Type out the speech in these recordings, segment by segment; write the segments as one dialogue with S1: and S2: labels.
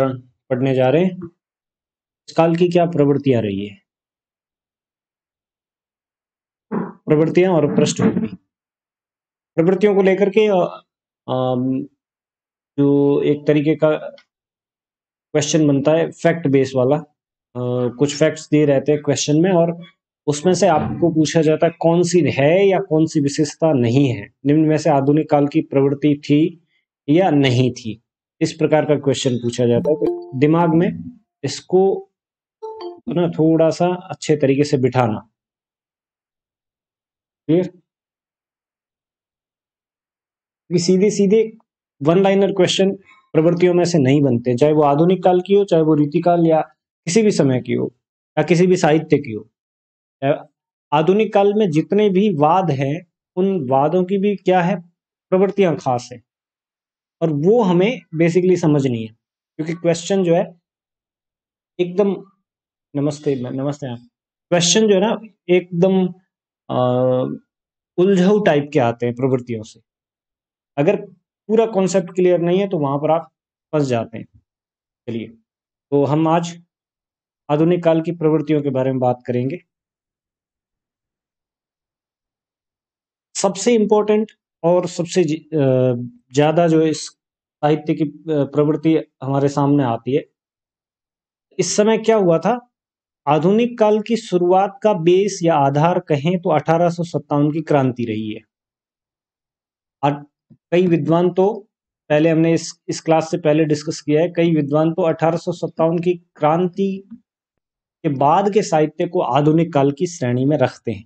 S1: पढ़ने जा रहे हैं इस काल की क्या प्रवृत्तियां रही है प्रवृत्तियां और पृष्ठभूमि प्रवृत्तियों को लेकर के जो एक तरीके का क्वेश्चन बनता है फैक्ट बेस वाला कुछ फैक्ट्स दिए रहते हैं क्वेश्चन में और उसमें से आपको पूछा जाता है कौन सी है या कौन सी विशेषता नहीं है निम्न में से आधुनिक काल की प्रवृत्ति थी या नहीं थी इस प्रकार का क्वेश्चन पूछा जाता है तो दिमाग में इसको ना थोड़ा सा अच्छे तरीके से बिठाना क्लियर क्योंकि सीधे सीधे वन लाइनर क्वेश्चन प्रवृत्तियों में से नहीं बनते चाहे वो आधुनिक काल की हो चाहे वो रीतिकाल या किसी भी समय की हो या किसी भी साहित्य की हो आधुनिक काल में जितने भी वाद हैं उन वादों की भी क्या है प्रवृत्तियां खास है और वो हमें बेसिकली समझनी है क्योंकि क्वेश्चन जो है एकदम नमस्ते नमस्ते आप क्वेश्चन जो है ना एकदम उलझाऊ टाइप के आते हैं प्रवृत्तियों से अगर पूरा कॉन्सेप्ट क्लियर नहीं है तो वहां पर आप फंस जाते हैं चलिए तो हम आज आधुनिक काल की प्रवृत्तियों के बारे में बात करेंगे सबसे इंपॉर्टेंट और सबसे ज़्यादा जो इस साहित्य की प्रवृत्ति हमारे सामने आती है इस समय क्या हुआ था आधुनिक काल की शुरुआत का बेस या आधार कहें तो अठारह की क्रांति रही है कई विद्वान तो पहले हमने इस इस क्लास से पहले डिस्कस किया है कई विद्वान तो अठारह की क्रांति के बाद के साहित्य को आधुनिक काल की श्रेणी में रखते हैं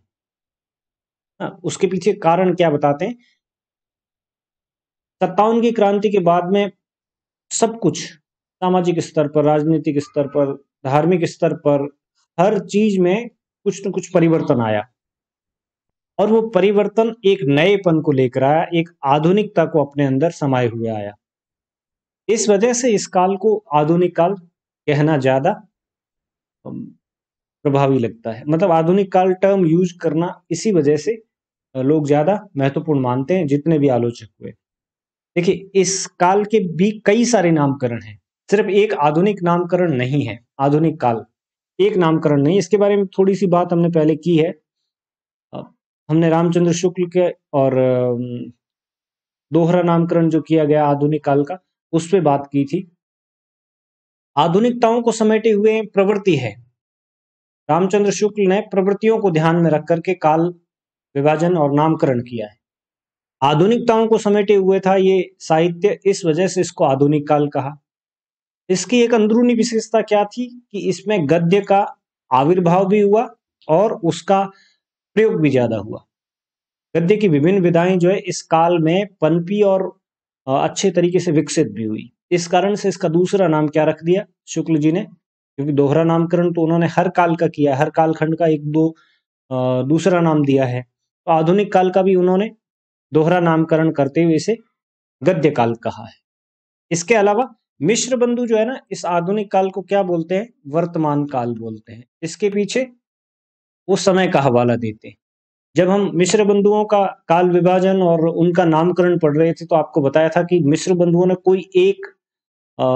S1: हाँ, उसके पीछे कारण क्या बताते हैं सत्तावन की क्रांति के बाद में सब कुछ सामाजिक स्तर पर राजनीतिक स्तर पर धार्मिक स्तर पर हर चीज में कुछ न कुछ परिवर्तन आया और वो परिवर्तन एक नएपन को लेकर आया एक आधुनिकता को अपने अंदर समाये हुए आया इस वजह से इस काल को आधुनिक काल कहना ज्यादा प्रभावी लगता है मतलब आधुनिक काल टर्म यूज करना इसी वजह से लोग ज्यादा महत्वपूर्ण मानते हैं जितने भी आलोचक हुए देखिए इस काल के भी कई सारे नामकरण हैं सिर्फ एक आधुनिक नामकरण नहीं है आधुनिक काल एक नामकरण नहीं इसके बारे में थोड़ी सी बात हमने पहले की है हमने रामचंद्र शुक्ल के और दोहरा नामकरण जो किया गया आधुनिक काल का उस पर बात की थी आधुनिकताओं को समेटे हुए प्रवृत्ति है रामचंद्र शुक्ल ने प्रवृत्तियों को ध्यान में रख करके काल विभाजन और नामकरण किया है आधुनिकताओं को समेटे हुए था ये साहित्य इस वजह से इसको आधुनिक काल कहा इसकी एक अंदरूनी विशेषता क्या थी कि इसमें गद्य का आविर्भाव भी हुआ और उसका प्रयोग भी ज्यादा हुआ गद्य की विभिन्न विधाएं जो है इस काल में पनपी और अच्छे तरीके से विकसित भी हुई इस कारण से इसका दूसरा नाम क्या रख दिया शुक्ल जी ने क्योंकि दोहरा नामकरण तो उन्होंने हर काल का किया हर कालखंड का एक दो दूसरा नाम दिया है तो आधुनिक काल का भी उन्होंने दोहरा नामकरण करते हुए इसे गद्य काल कहा है इसके अलावा मिश्र बंधु जो है ना इस आधुनिक काल को क्या बोलते हैं वर्तमान काल बोलते हैं इसके पीछे उस समय का हवाला देते हैं जब हम मिश्र बंधुओं का काल विभाजन और उनका नामकरण पढ़ रहे थे तो आपको बताया था कि मिश्र बंधुओं ने कोई एक आ,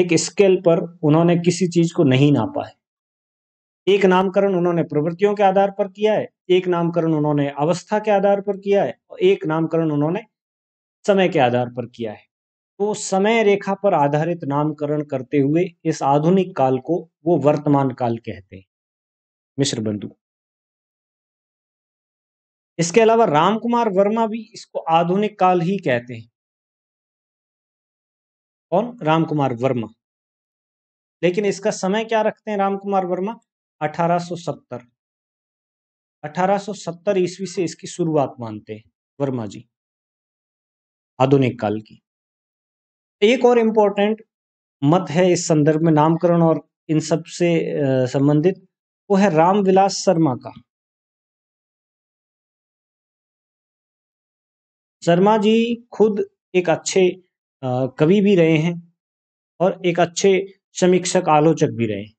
S1: एक स्केल पर उन्होंने किसी चीज को नहीं नापा है एक नामकरण उन्होंने प्रवृत्तियों के आधार पर किया है एक नामकरण उन्होंने अवस्था के आधार पर किया है और एक नामकरण उन्होंने समय के आधार पर किया है तो समय रेखा पर आधारित नामकरण करते हुए इस आधुनिक काल को वो वर्तमान काल कहते हैं मिश्र बंधु इसके अलावा रामकुमार वर्मा भी इसको आधुनिक काल ही कहते हैं कौन रामकुमार वर्मा लेकिन इसका समय क्या रखते हैं रामकुमार वर्मा 1870 1870 ईस्वी से इसकी शुरुआत मानते हैं वर्मा जी आधुनिक काल की एक और इम्पोर्टेंट मत है इस संदर्भ में नामकरण और इन सब से संबंधित वो है रामविलास शर्मा का शर्मा जी खुद एक अच्छे कवि भी रहे हैं और एक अच्छे समीक्षक आलोचक भी रहे हैं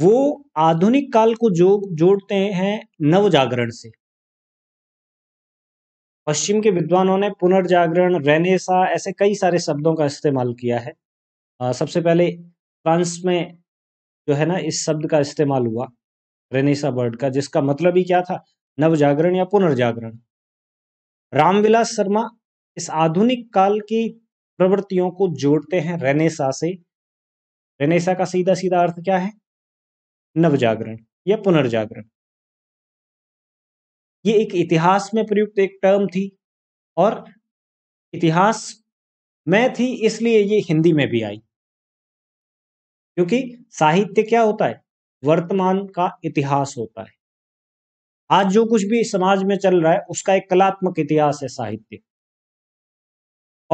S1: वो आधुनिक काल को जो जोड़ते हैं नव जागरण से पश्चिम के विद्वानों ने पुनर्जागरण रेनेसा ऐसे कई सारे शब्दों का इस्तेमाल किया है आ, सबसे पहले फ्रांस में जो है ना इस शब्द का इस्तेमाल हुआ रेनेसा वर्ड का जिसका मतलब ही क्या था नव जागरण या पुनर्जागरण रामविलास शर्मा इस आधुनिक काल की प्रवृत्तियों को जोड़ते हैं रेनेसा से रेनेसा का सीधा सीधा अर्थ क्या है नवजागरण या पुनर्जागरण ये एक इतिहास में प्रयुक्त एक टर्म थी और इतिहास में थी इसलिए ये हिंदी में भी आई क्योंकि साहित्य क्या होता है वर्तमान का इतिहास होता है आज जो कुछ भी समाज में चल रहा है उसका एक कलात्मक इतिहास है साहित्य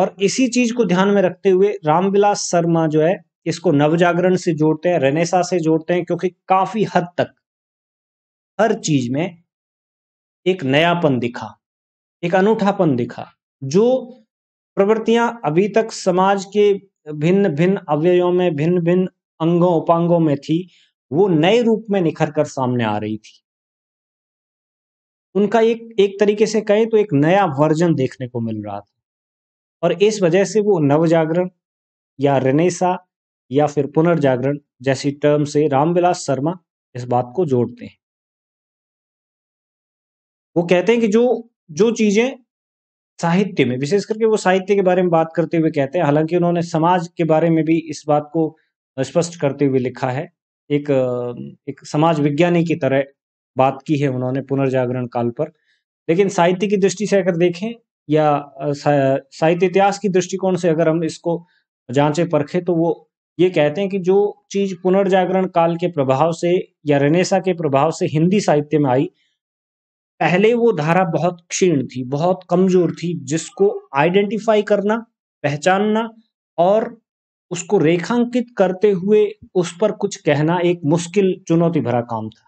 S1: और इसी चीज को ध्यान में रखते हुए रामविलास शर्मा जो है इसको नवजागरण से जोड़ते हैं रेनेसा से जोड़ते हैं क्योंकि काफी हद तक हर चीज में एक नयापन दिखा एक अनूठापन दिखा जो प्रवृत्तियां अभी तक समाज के भिन्न भिन्न अवयवों में भिन्न भिन्न अंगों उपांगों में थी वो नए रूप में निखर कर सामने आ रही थी उनका एक एक तरीके से कहें तो एक नया वर्जन देखने को मिल रहा था और इस वजह से वो नवजागरण या रेनेसा या फिर पुनर्जागरण जैसी टर्म से रामविलास शर्मा इस बात को जोड़ते हैं वो कहते हैं कि जो जो चीजें साहित्य में विशेष करके वो साहित्य के बारे में बात करते हुए कहते हैं हालांकि उन्होंने समाज के बारे में भी इस बात को स्पष्ट करते हुए लिखा है एक एक समाज विज्ञानी की तरह बात की है उन्होंने पुनर्जागरण काल पर लेकिन साहित्य की दृष्टि से अगर देखें या साहित्य इतिहास की दृष्टिकोण से अगर हम इसको जांचे परखें तो वो ये कहते हैं कि जो चीज पुनर्जागरण काल के प्रभाव से या रनेसा के प्रभाव से हिंदी साहित्य में आई पहले वो धारा बहुत क्षीण थी बहुत कमजोर थी जिसको आइडेंटिफाई करना पहचानना और उसको रेखांकित करते हुए उस पर कुछ कहना एक मुश्किल चुनौती भरा काम था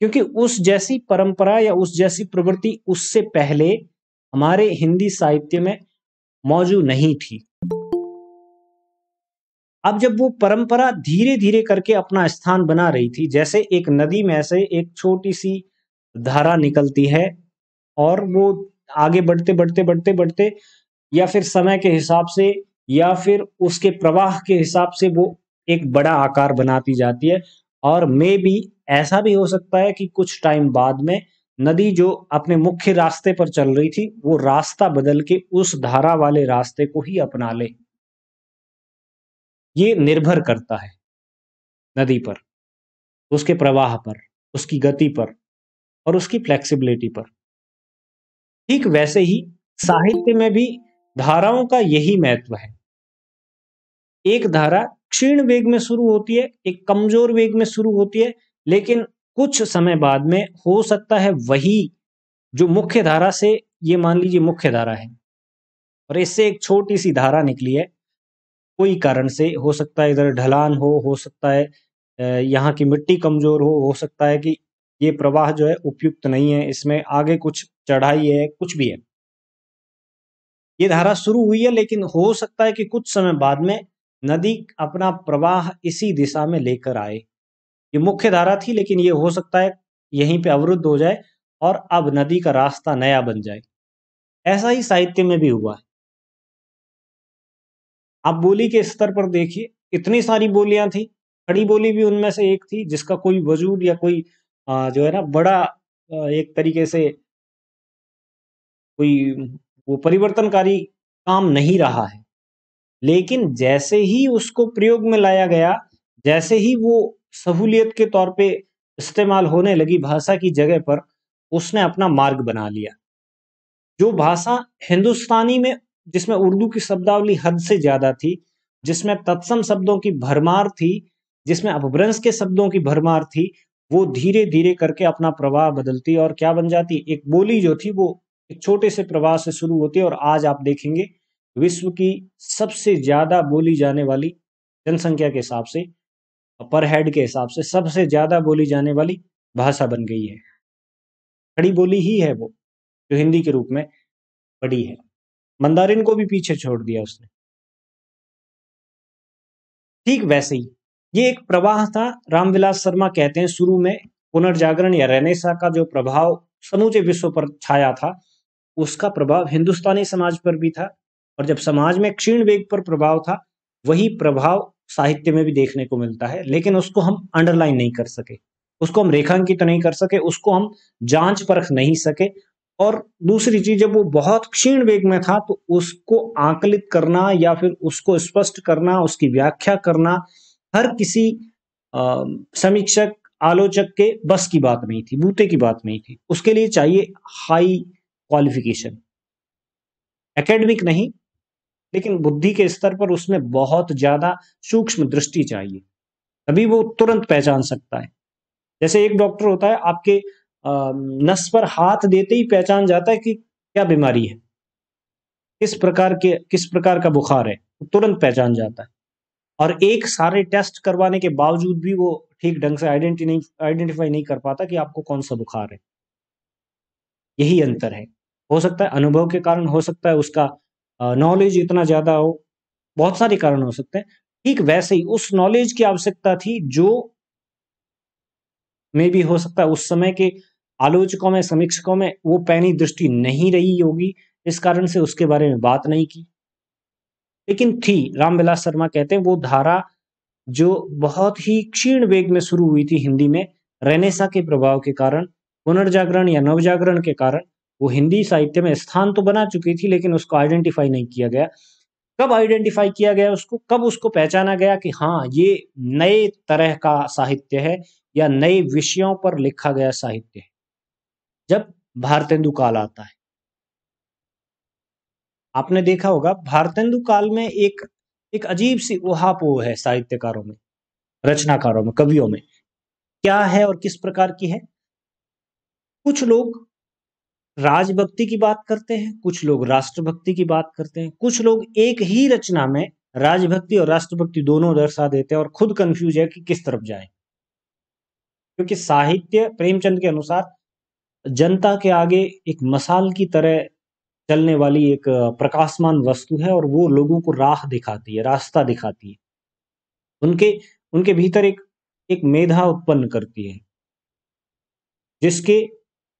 S1: क्योंकि उस जैसी परंपरा या उस जैसी प्रवृत्ति उससे पहले हमारे हिंदी साहित्य में मौजूद नहीं थी अब जब वो परंपरा धीरे धीरे करके अपना स्थान बना रही थी जैसे एक नदी में से एक छोटी सी धारा निकलती है और वो आगे बढ़ते बढ़ते बढ़ते बढ़ते या फिर समय के हिसाब से या फिर उसके प्रवाह के हिसाब से वो एक बड़ा आकार बनाती जाती है और मे भी ऐसा भी हो सकता है कि कुछ टाइम बाद में नदी जो अपने मुख्य रास्ते पर चल रही थी वो रास्ता बदल के उस धारा वाले रास्ते को ही अपना ले ये निर्भर करता है नदी पर उसके प्रवाह पर उसकी गति पर और उसकी फ्लेक्सिबिलिटी पर ठीक वैसे ही साहित्य में भी धाराओं का यही महत्व है एक धारा क्षीण वेग में शुरू होती है एक कमजोर वेग में शुरू होती है लेकिन कुछ समय बाद में हो सकता है वही जो मुख्य धारा से ये मान लीजिए मुख्य धारा है और इससे एक छोटी सी धारा निकली है कोई कारण से हो सकता है इधर ढलान हो हो सकता है यहाँ की मिट्टी कमजोर हो हो सकता है कि ये प्रवाह जो है उपयुक्त नहीं है इसमें आगे कुछ चढ़ाई है कुछ भी है ये धारा शुरू हुई है लेकिन हो सकता है कि कुछ समय बाद में नदी अपना प्रवाह इसी दिशा में लेकर आए ये मुख्य धारा थी लेकिन ये हो सकता है यहीं पे अवरुद्ध हो जाए और अब नदी का रास्ता नया बन जाए ऐसा ही साहित्य में भी हुआ है आप बोली के स्तर पर देखिए इतनी सारी बोलियां थी खड़ी बोली भी उनमें से एक थी जिसका कोई वजूद या कोई जो है ना बड़ा एक तरीके से कोई वो परिवर्तनकारी काम नहीं रहा है लेकिन जैसे ही उसको प्रयोग में लाया गया जैसे ही वो सहूलियत के तौर पे इस्तेमाल होने लगी भाषा की जगह पर उसने अपना मार्ग बना लिया जो भाषा हिंदुस्तानी में जिसमें उर्दू की शब्दावली हद से ज्यादा थी जिसमें तत्सम शब्दों की भरमार थी जिसमें अपभ्रंश के शब्दों की भरमार थी वो धीरे धीरे करके अपना प्रवाह बदलती और क्या बन जाती एक बोली जो थी वो एक छोटे से प्रवाह से शुरू होती और आज आप देखेंगे विश्व की सबसे ज्यादा बोली जाने वाली जनसंख्या के हिसाब से पर हेड के हिसाब से सबसे ज्यादा बोली जाने वाली भाषा बन गई है खड़ी बोली ही है वो जो हिंदी के रूप में पड़ी है मंदारिन को भी पीछे छोड़ दिया उसने ठीक वैसे ही ये एक प्रवाह था रामविलास शर्मा कहते हैं शुरू में पुनर्जागरण या रेनेसा का जो प्रभाव समूचे विश्व पर छाया था उसका प्रभाव हिंदुस्तानी समाज पर भी था और जब समाज में क्षीण वेग पर प्रभाव था वही प्रभाव साहित्य में भी देखने को मिलता है लेकिन उसको हम अंडरलाइन नहीं कर सके उसको हम रेखांकित तो नहीं कर सके उसको हम जांच परख नहीं सके और दूसरी चीज जब वो बहुत क्षीण वेग में था तो उसको आकलित करना या फिर उसको स्पष्ट करना उसकी व्याख्या करना हर किसी समीक्षक आलोचक के बस की बात नहीं थी बूते की बात नहीं थी उसके लिए चाहिए हाई क्वालिफिकेशन एकेडमिक नहीं लेकिन बुद्धि के स्तर पर उसमें बहुत ज्यादा सूक्ष्म दृष्टि चाहिए तभी वो तुरंत पहचान सकता है जैसे एक डॉक्टर होता है आपके नस पर हाथ देते ही पहचान जाता है कि क्या बीमारी है किस प्रकार के किस प्रकार का बुखार है तुरंत पहचान जाता है और एक सारे टेस्ट करवाने के बावजूद भी वो ठीक ढंग से आइडेंटिफाई नहीं आइडेंटिफाई नहीं कर पाता कि आपको कौन सा बुखार है यही अंतर है हो सकता है अनुभव के कारण हो सकता है उसका नॉलेज इतना ज्यादा हो बहुत सारे कारण हो सकते हैं ठीक वैसे ही उस नॉलेज की आवश्यकता थी जो में भी हो सकता है उस समय के आलोचकों में समीक्षकों में वो पैनी दृष्टि नहीं रही होगी इस कारण से उसके बारे में बात नहीं की लेकिन थी रामविलास शर्मा कहते हैं वो धारा जो बहुत ही क्षीण वेग में शुरू हुई थी हिंदी में रेनेसा के प्रभाव के कारण पुनर्जागरण या नवजागरण के कारण वो हिंदी साहित्य में स्थान तो बना चुकी थी लेकिन उसको आइडेंटिफाई नहीं किया गया कब आइडेंटिफाई किया गया उसको कब उसको पहचाना गया कि हाँ ये नए तरह का साहित्य है या नए विषयों पर लिखा गया साहित्य है जब भारतेंदु काल आता है आपने देखा होगा भारतेंदु काल में एक एक अजीब सी उहापोह है साहित्यकारों में रचनाकारों में कवियों में क्या है और किस प्रकार की है कुछ लोग राजभक्ति की बात करते हैं कुछ लोग राष्ट्रभक्ति की बात करते हैं कुछ लोग एक ही रचना में राजभक्ति और राष्ट्रभक्ति दोनों दर्शा देते हैं और खुद कंफ्यूज है कि किस तरफ जाए क्योंकि साहित्य प्रेमचंद के अनुसार जनता के आगे एक मसाल की तरह चलने वाली एक प्रकाशमान वस्तु है और वो लोगों को राह दिखाती है रास्ता दिखाती है उनके उनके भीतर एक एक मेधा उत्पन्न करती है जिसके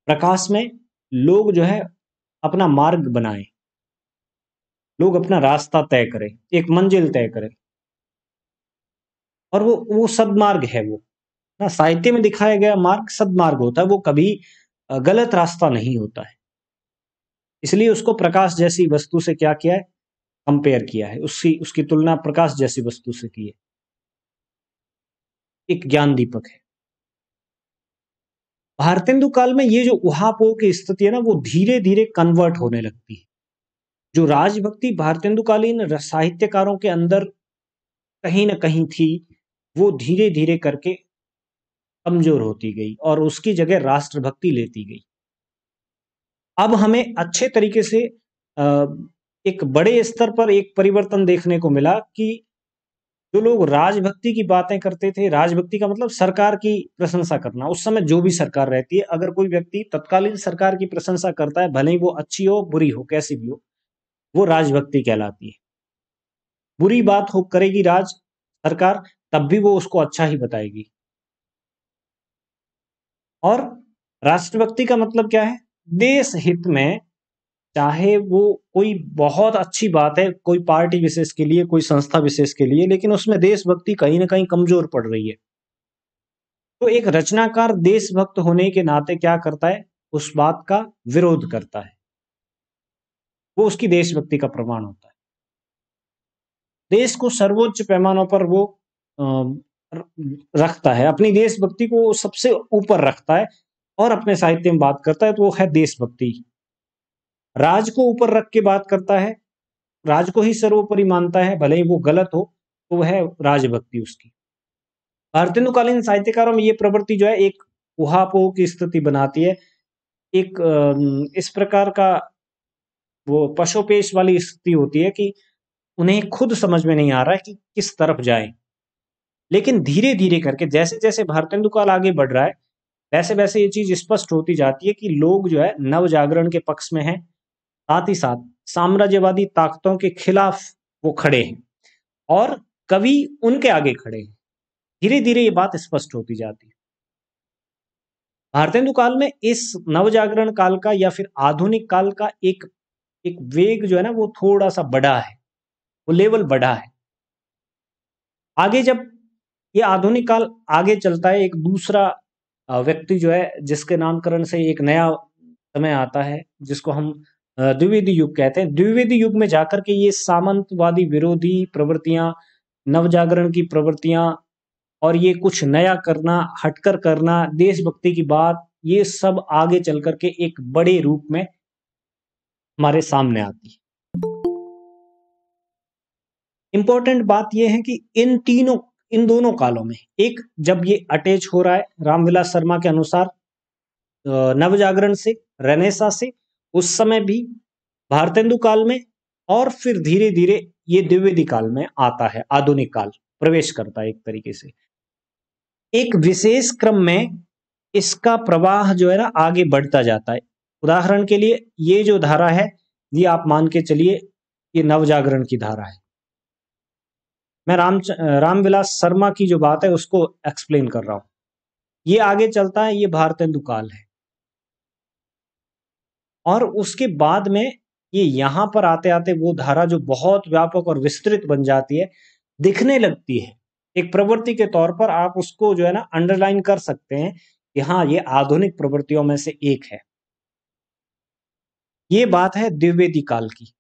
S1: प्रकाश में लोग जो है अपना मार्ग बनाए लोग अपना रास्ता तय करें एक मंजिल तय करें और वो वो सदमार्ग है वो ना साहित्य में दिखाया गया मार्ग सदमार्ग होता है वो कभी गलत रास्ता नहीं होता है इसलिए उसको प्रकाश जैसी वस्तु से क्या किया है कंपेयर किया है उसकी उसकी तुलना प्रकाश जैसी वस्तु से की है एक ज्ञान दीपक है भारतेंदु काल में ये जो उहापोह की स्थिति है ना वो धीरे धीरे कन्वर्ट होने लगती है जो राजभक्ति भारतेंदुकालीन साहित्यकारों के अंदर कहीं ना कहीं थी वो धीरे धीरे करके कमजोर होती गई और उसकी जगह राष्ट्रभक्ति लेती गई अब हमें अच्छे तरीके से एक बड़े स्तर पर एक परिवर्तन देखने को मिला कि जो लोग राजभक्ति की बातें करते थे राजभक्ति का मतलब सरकार की प्रशंसा करना उस समय जो भी सरकार रहती है अगर कोई व्यक्ति तत्कालीन सरकार की प्रशंसा करता है भले ही वो अच्छी हो बुरी हो कैसी भी हो वो राजभक्ति कहलाती है बुरी बात हो करेगी राज सरकार तब भी वो उसको अच्छा ही बताएगी और राष्ट्रभक्ति का मतलब क्या है देश हित में चाहे वो कोई बहुत अच्छी बात है कोई पार्टी विशेष के लिए कोई संस्था विशेष के लिए लेकिन उसमें देशभक्ति कहीं ना कहीं कमजोर पड़ रही है तो एक रचनाकार देशभक्त होने के नाते क्या करता है उस बात का विरोध करता है वो उसकी देशभक्ति का प्रमाण होता है देश को सर्वोच्च पैमानों पर वो रखता है अपनी देशभक्ति को सबसे ऊपर रखता है और अपने साहित्य में बात करता है तो वो है देशभक्ति राज को ऊपर रख के बात करता है राज को ही सर्वोपरि मानता है भले ही वो गलत हो तो वह राजभक्ति उसकी भारतेंदुकालीन साहित्यकारों में ये प्रवृत्ति जो है एक उहापोह की स्थिति बनाती है एक इस प्रकार का वो पशुपेश वाली स्थिति होती है कि उन्हें खुद समझ में नहीं आ रहा है कि किस तरफ जाए लेकिन धीरे धीरे करके जैसे जैसे भारतेंदु काल आगे बढ़ रहा है वैसे वैसे ये चीज स्पष्ट होती जाती है कि लोग जो है नव जागरण के पक्ष में हैं साथ ही साथ साम्राज्यवादी ताकतों के खिलाफ वो खड़े हैं और कवि उनके आगे खड़े हैं धीरे धीरे ये बात स्पष्ट होती जाती है भारतेंदु काल में इस नव जागरण काल का या फिर आधुनिक काल का एक एक वेग जो है ना वो थोड़ा सा बड़ा है वो लेवल बढ़ा है आगे जब ये आधुनिक काल आगे चलता है एक दूसरा व्यक्ति जो है जिसके नामकरण से एक नया समय आता है जिसको हम द्विवेदी युग कहते हैं द्विवेदी युग में जाकर के ये सामंतवादी विरोधी प्रवृत्तियां नवजागरण की प्रवृत्तियां और ये कुछ नया करना हटकर करना देशभक्ति की बात ये सब आगे चल करके एक बड़े रूप में हमारे सामने आती है इंपॉर्टेंट बात यह है कि इन तीनों इन दोनों कालों में एक जब ये अटैच हो रहा है रामविलास शर्मा के अनुसार नवजागरण से रनेसा से उस समय भी भारतेंदु काल में और फिर धीरे धीरे ये द्विवेदी काल में आता है आधुनिक काल प्रवेश करता है एक तरीके से एक विशेष क्रम में इसका प्रवाह जो है ना आगे बढ़ता जाता है उदाहरण के लिए ये जो धारा है ये आप मान के चलिए ये नवजागरण की धारा है मैं राम रामविलास शर्मा की जो बात है उसको एक्सप्लेन कर रहा हूं ये आगे चलता है ये भारत काल है और उसके बाद में ये यहां पर आते आते वो धारा जो बहुत व्यापक और विस्तृत बन जाती है दिखने लगती है एक प्रवृत्ति के तौर पर आप उसको जो है ना अंडरलाइन कर सकते हैं कि हाँ ये आधुनिक प्रवृत्तियों में से एक है ये बात है द्विवेदी काल की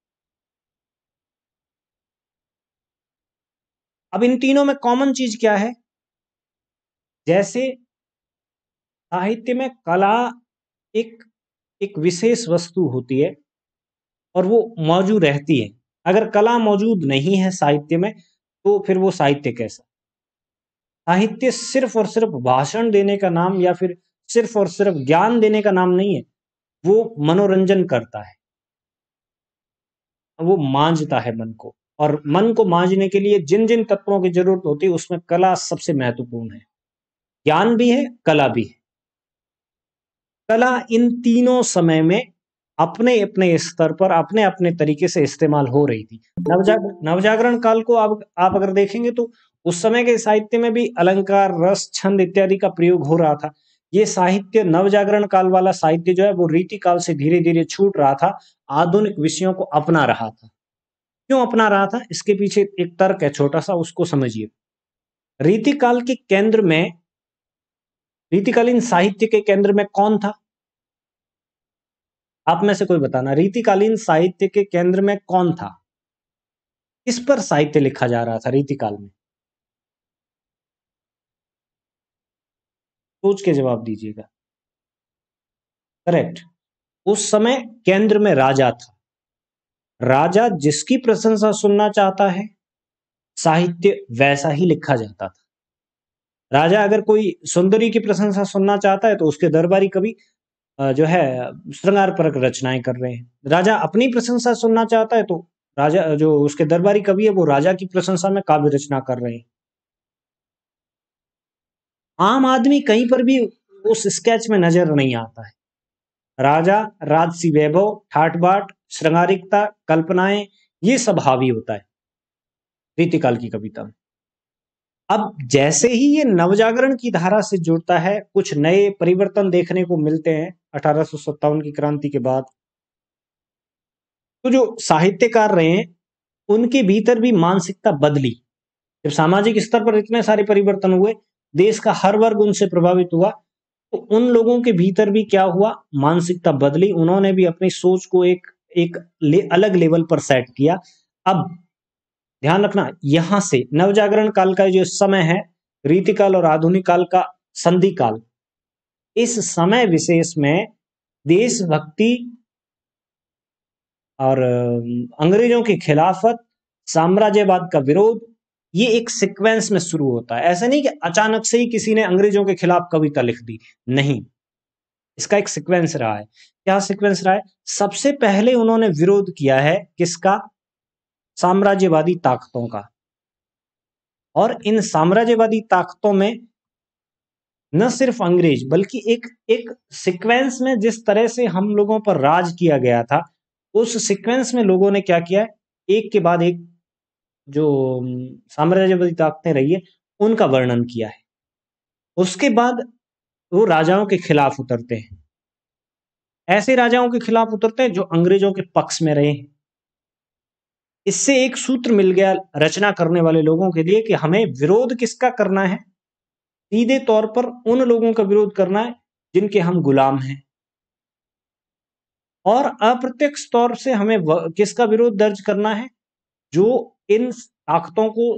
S1: अब इन तीनों में कॉमन चीज क्या है जैसे साहित्य में कला एक एक विशेष वस्तु होती है और वो मौजूद रहती है अगर कला मौजूद नहीं है साहित्य में तो फिर वो साहित्य कैसा साहित्य सिर्फ और सिर्फ भाषण देने का नाम या फिर सिर्फ और सिर्फ ज्ञान देने का नाम नहीं है वो मनोरंजन करता है वो मांझता है मन को और मन को मांझने के लिए जिन जिन तत्वों की जरूरत होती है उसमें कला सबसे महत्वपूर्ण है ज्ञान भी है कला भी है कला इन तीनों समय में अपने अपने स्तर पर अपने अपने तरीके से इस्तेमाल हो रही थी नवजाग नवजागरण काल को आप आप अगर देखेंगे तो उस समय के साहित्य में भी अलंकार रस छंद इत्यादि का प्रयोग हो रहा था ये साहित्य नवजागरण काल वाला साहित्य जो है वो रीति काल से धीरे धीरे छूट रहा था आधुनिक विषयों को अपना रहा था क्यों अपना रहा था इसके पीछे एक तर्क है छोटा सा उसको समझिए रीतिकाल के केंद्र में रीतिकालीन साहित्य के केंद्र में कौन था आप में से कोई बताना रीतिकालीन साहित्य के केंद्र में कौन था किस पर साहित्य लिखा जा रहा था रीतिकाल में सोच के जवाब दीजिएगा करेक्ट उस समय केंद्र में राजा था राजा जिसकी प्रशंसा सुनना चाहता है साहित्य वैसा ही लिखा जाता था राजा अगर कोई सुंदरी की प्रशंसा सुनना चाहता है तो उसके दरबारी कभी जो है श्रृंगार परक रचनाएं कर रहे हैं राजा अपनी प्रशंसा सुनना चाहता है तो राजा जो उसके दरबारी कवि है वो राजा की प्रशंसा में काव्य रचना कर रहे हैं आम आदमी कहीं पर भी उस स्केच में नजर नहीं आता है राजा राजसी वैभव ठाट बाट श्रृंगारिकता कल्पनाएं ये सब हावी होता है रीतिकाल की कविता में अब जैसे ही ये नवजागरण की धारा से जुड़ता है कुछ नए परिवर्तन देखने को मिलते हैं अठारह की क्रांति के बाद तो जो साहित्यकार रहे हैं उनके भीतर भी मानसिकता बदली जब सामाजिक स्तर पर इतने सारे परिवर्तन हुए देश का हर वर्ग उनसे प्रभावित हुआ तो उन लोगों के भीतर भी क्या हुआ मानसिकता बदली उन्होंने भी अपनी सोच को एक एक ले, अलग लेवल पर सेट किया अब ध्यान रखना यहां से नवजागरण काल का जो समय है रीतिकाल और आधुनिक काल का संधि काल इस समय विशेष में देशभक्ति और अंग्रेजों की खिलाफत साम्राज्यवाद का विरोध ये एक सीक्वेंस में शुरू होता है ऐसा नहीं कि अचानक से ही किसी ने अंग्रेजों के खिलाफ कविता लिख दी नहीं इसका एक सीक्वेंस रहा है क्या सीक्वेंस रहा है सबसे पहले उन्होंने विरोध किया है किसका साम्राज्यवादी ताकतों का और इन साम्राज्यवादी ताकतों में न सिर्फ अंग्रेज बल्कि एक एक सीक्वेंस में जिस तरह से हम लोगों पर राज किया गया था उस सीक्वेंस में लोगों ने क्या किया एक के बाद एक जो साम्राज्यवादी ताकतें रही है उनका वर्णन किया है उसके बाद वो राजाओं के खिलाफ उतरते हैं ऐसे राजाओं के खिलाफ उतरते हैं जो अंग्रेजों के पक्ष में रहे इससे एक सूत्र मिल गया रचना करने वाले लोगों के लिए कि हमें विरोध किसका करना है सीधे तौर पर उन लोगों का विरोध करना है जिनके हम गुलाम हैं और अप्रत्यक्ष तौर से हमें किसका विरोध दर्ज करना है जो इन ताकतों को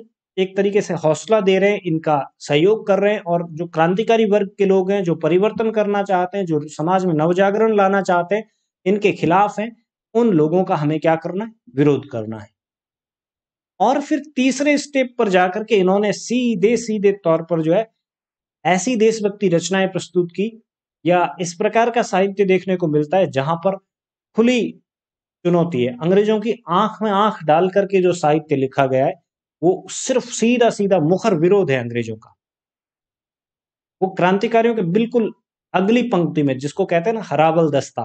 S1: एक तरीके से हौसला दे रहे हैं इनका सहयोग कर रहे हैं और जो क्रांतिकारी वर्ग के लोग हैं जो परिवर्तन करना चाहते हैं जो समाज में नवजागरण लाना चाहते हैं इनके खिलाफ हैं उन लोगों का हमें क्या करना है विरोध करना है और फिर तीसरे स्टेप पर जाकर के इन्होंने सीधे सीधे तौर पर जो है ऐसी देशभक्ति रचनाएं प्रस्तुत की या इस प्रकार का साहित्य देखने को मिलता है जहां पर खुली चुनौती है अंग्रेजों की आंख में आंख डाल करके जो साहित्य लिखा गया है वो सिर्फ सीधा सीधा मुखर विरोध है अंग्रेजों का वो क्रांतिकारियों के बिल्कुल अगली पंक्ति में जिसको कहते हैं ना हरावल दस्ता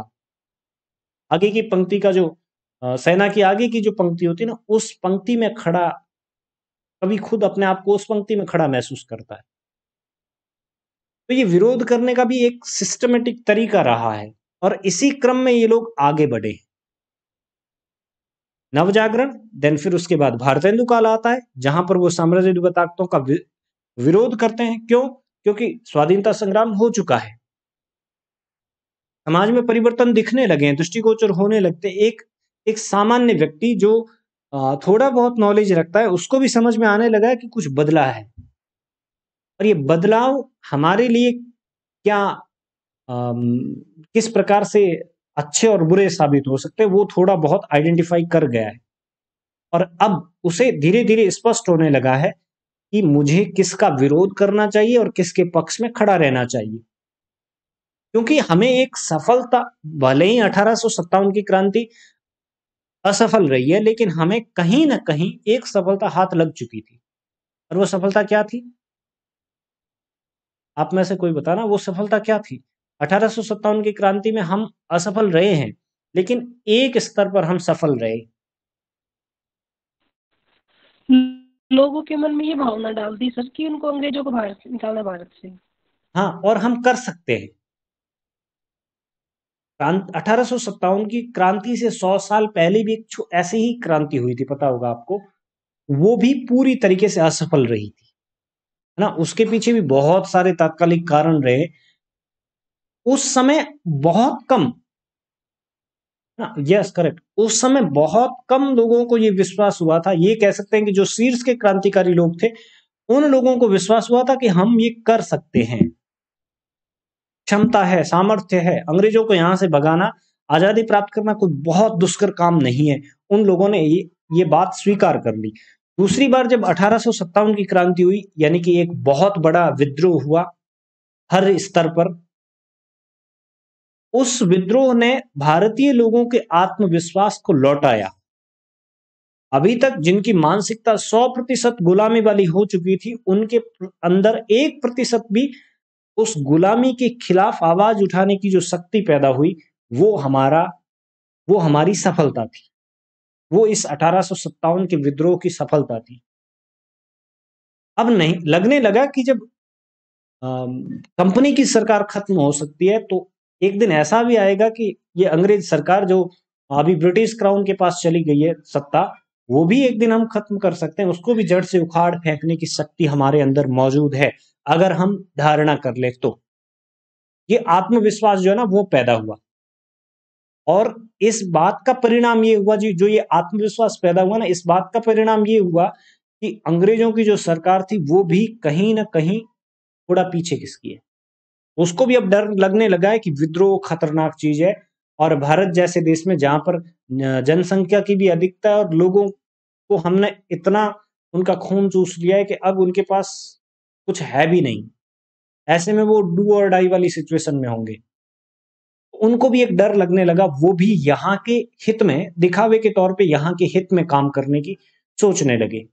S1: आगे की पंक्ति का जो सेना की आगे की जो पंक्ति होती है ना उस पंक्ति में खड़ा कभी खुद अपने आप को उस पंक्ति में खड़ा महसूस करता है तो ये विरोध करने का भी एक सिस्टमेटिक तरीका रहा है और इसी क्रम में ये लोग आगे बढ़े हैं नव जागरण देन फिर उसके बाद भारतेंदु काल आता है जहां पर वो साम्राज्य ताकतों का विरोध करते हैं क्यों क्योंकि स्वाधीनता संग्राम हो चुका है समाज में परिवर्तन दिखने लगे हैं दृष्टिगोचर होने लगते एक एक सामान्य व्यक्ति जो थोड़ा बहुत नॉलेज रखता है उसको भी समझ में आने लगा है कि कुछ बदला है और ये बदलाव हमारे लिए क्या आ, किस प्रकार से अच्छे और बुरे साबित हो सकते हैं वो थोड़ा बहुत आइडेंटिफाई कर गया है और अब उसे धीरे धीरे स्पष्ट होने लगा है कि मुझे किसका विरोध करना चाहिए और किसके पक्ष में खड़ा रहना चाहिए क्योंकि हमें एक सफलता भले ही अठारह की क्रांति असफल रही है लेकिन हमें कहीं ना कहीं एक सफलता हाथ लग चुकी थी और वो सफलता क्या थी आप में से कोई बताना वो सफलता क्या थी अठारह की क्रांति में हम असफल रहे हैं लेकिन एक स्तर पर हम सफल रहे लोगों के मन में ये भावना डाल दी सर कि उनको अंग्रेजों को भारत निकालना भारत से हाँ और हम कर सकते हैं अठारह की क्रांति से सौ साल पहले भी एक ऐसी ही क्रांति हुई थी पता होगा आपको वो भी पूरी तरीके से असफल रही थी है ना उसके पीछे भी बहुत सारे तात्कालिक कारण रहे उस समय बहुत कम यस हाँ, करेक्ट उस समय बहुत कम लोगों को यह विश्वास हुआ था ये कह सकते हैं कि जो शीर्ष के क्रांतिकारी लोग थे उन लोगों को विश्वास हुआ था कि हम ये कर सकते हैं क्षमता है सामर्थ्य है अंग्रेजों को यहां से भगाना आजादी प्राप्त करना कोई बहुत दुष्कर काम नहीं है उन लोगों ने ये ये बात स्वीकार कर ली दूसरी बार जब अठारह की क्रांति हुई यानी कि एक बहुत बड़ा विद्रोह हुआ हर स्तर पर उस विद्रोह ने भारतीय लोगों के आत्मविश्वास को लौटाया अभी तक जिनकी मानसिकता 100 प्रतिशत गुलामी वाली हो चुकी थी उनके अंदर एक प्रतिशत भी उस गुलामी के खिलाफ आवाज उठाने की जो शक्ति पैदा हुई वो हमारा वो हमारी सफलता थी वो इस अठारह के विद्रोह की सफलता थी अब नहीं लगने लगा कि जब कंपनी की सरकार खत्म हो सकती है तो एक दिन ऐसा भी आएगा कि ये अंग्रेज सरकार जो अभी ब्रिटिश क्राउन के पास चली गई है सत्ता वो भी एक दिन हम खत्म कर सकते हैं उसको भी जड़ से उखाड़ फेंकने की शक्ति हमारे अंदर मौजूद है अगर हम धारणा कर ले तो ये आत्मविश्वास जो है ना वो पैदा हुआ और इस बात का परिणाम ये हुआ जी जो ये आत्मविश्वास पैदा हुआ ना इस बात का परिणाम ये हुआ कि अंग्रेजों की जो सरकार थी वो भी कहीं ना कहीं थोड़ा पीछे किसकी है उसको भी अब डर लगने लगा है कि विद्रोह खतरनाक चीज है और भारत जैसे देश में जहां पर जनसंख्या की भी अधिकता है और लोगों को हमने इतना उनका खून चूस लिया है कि अब उनके पास कुछ है भी नहीं ऐसे में वो डू और डाई वाली सिचुएशन में होंगे उनको भी एक डर लगने लगा वो भी यहाँ के हित में दिखावे के तौर पे यहाँ के हित में काम करने की सोचने लगे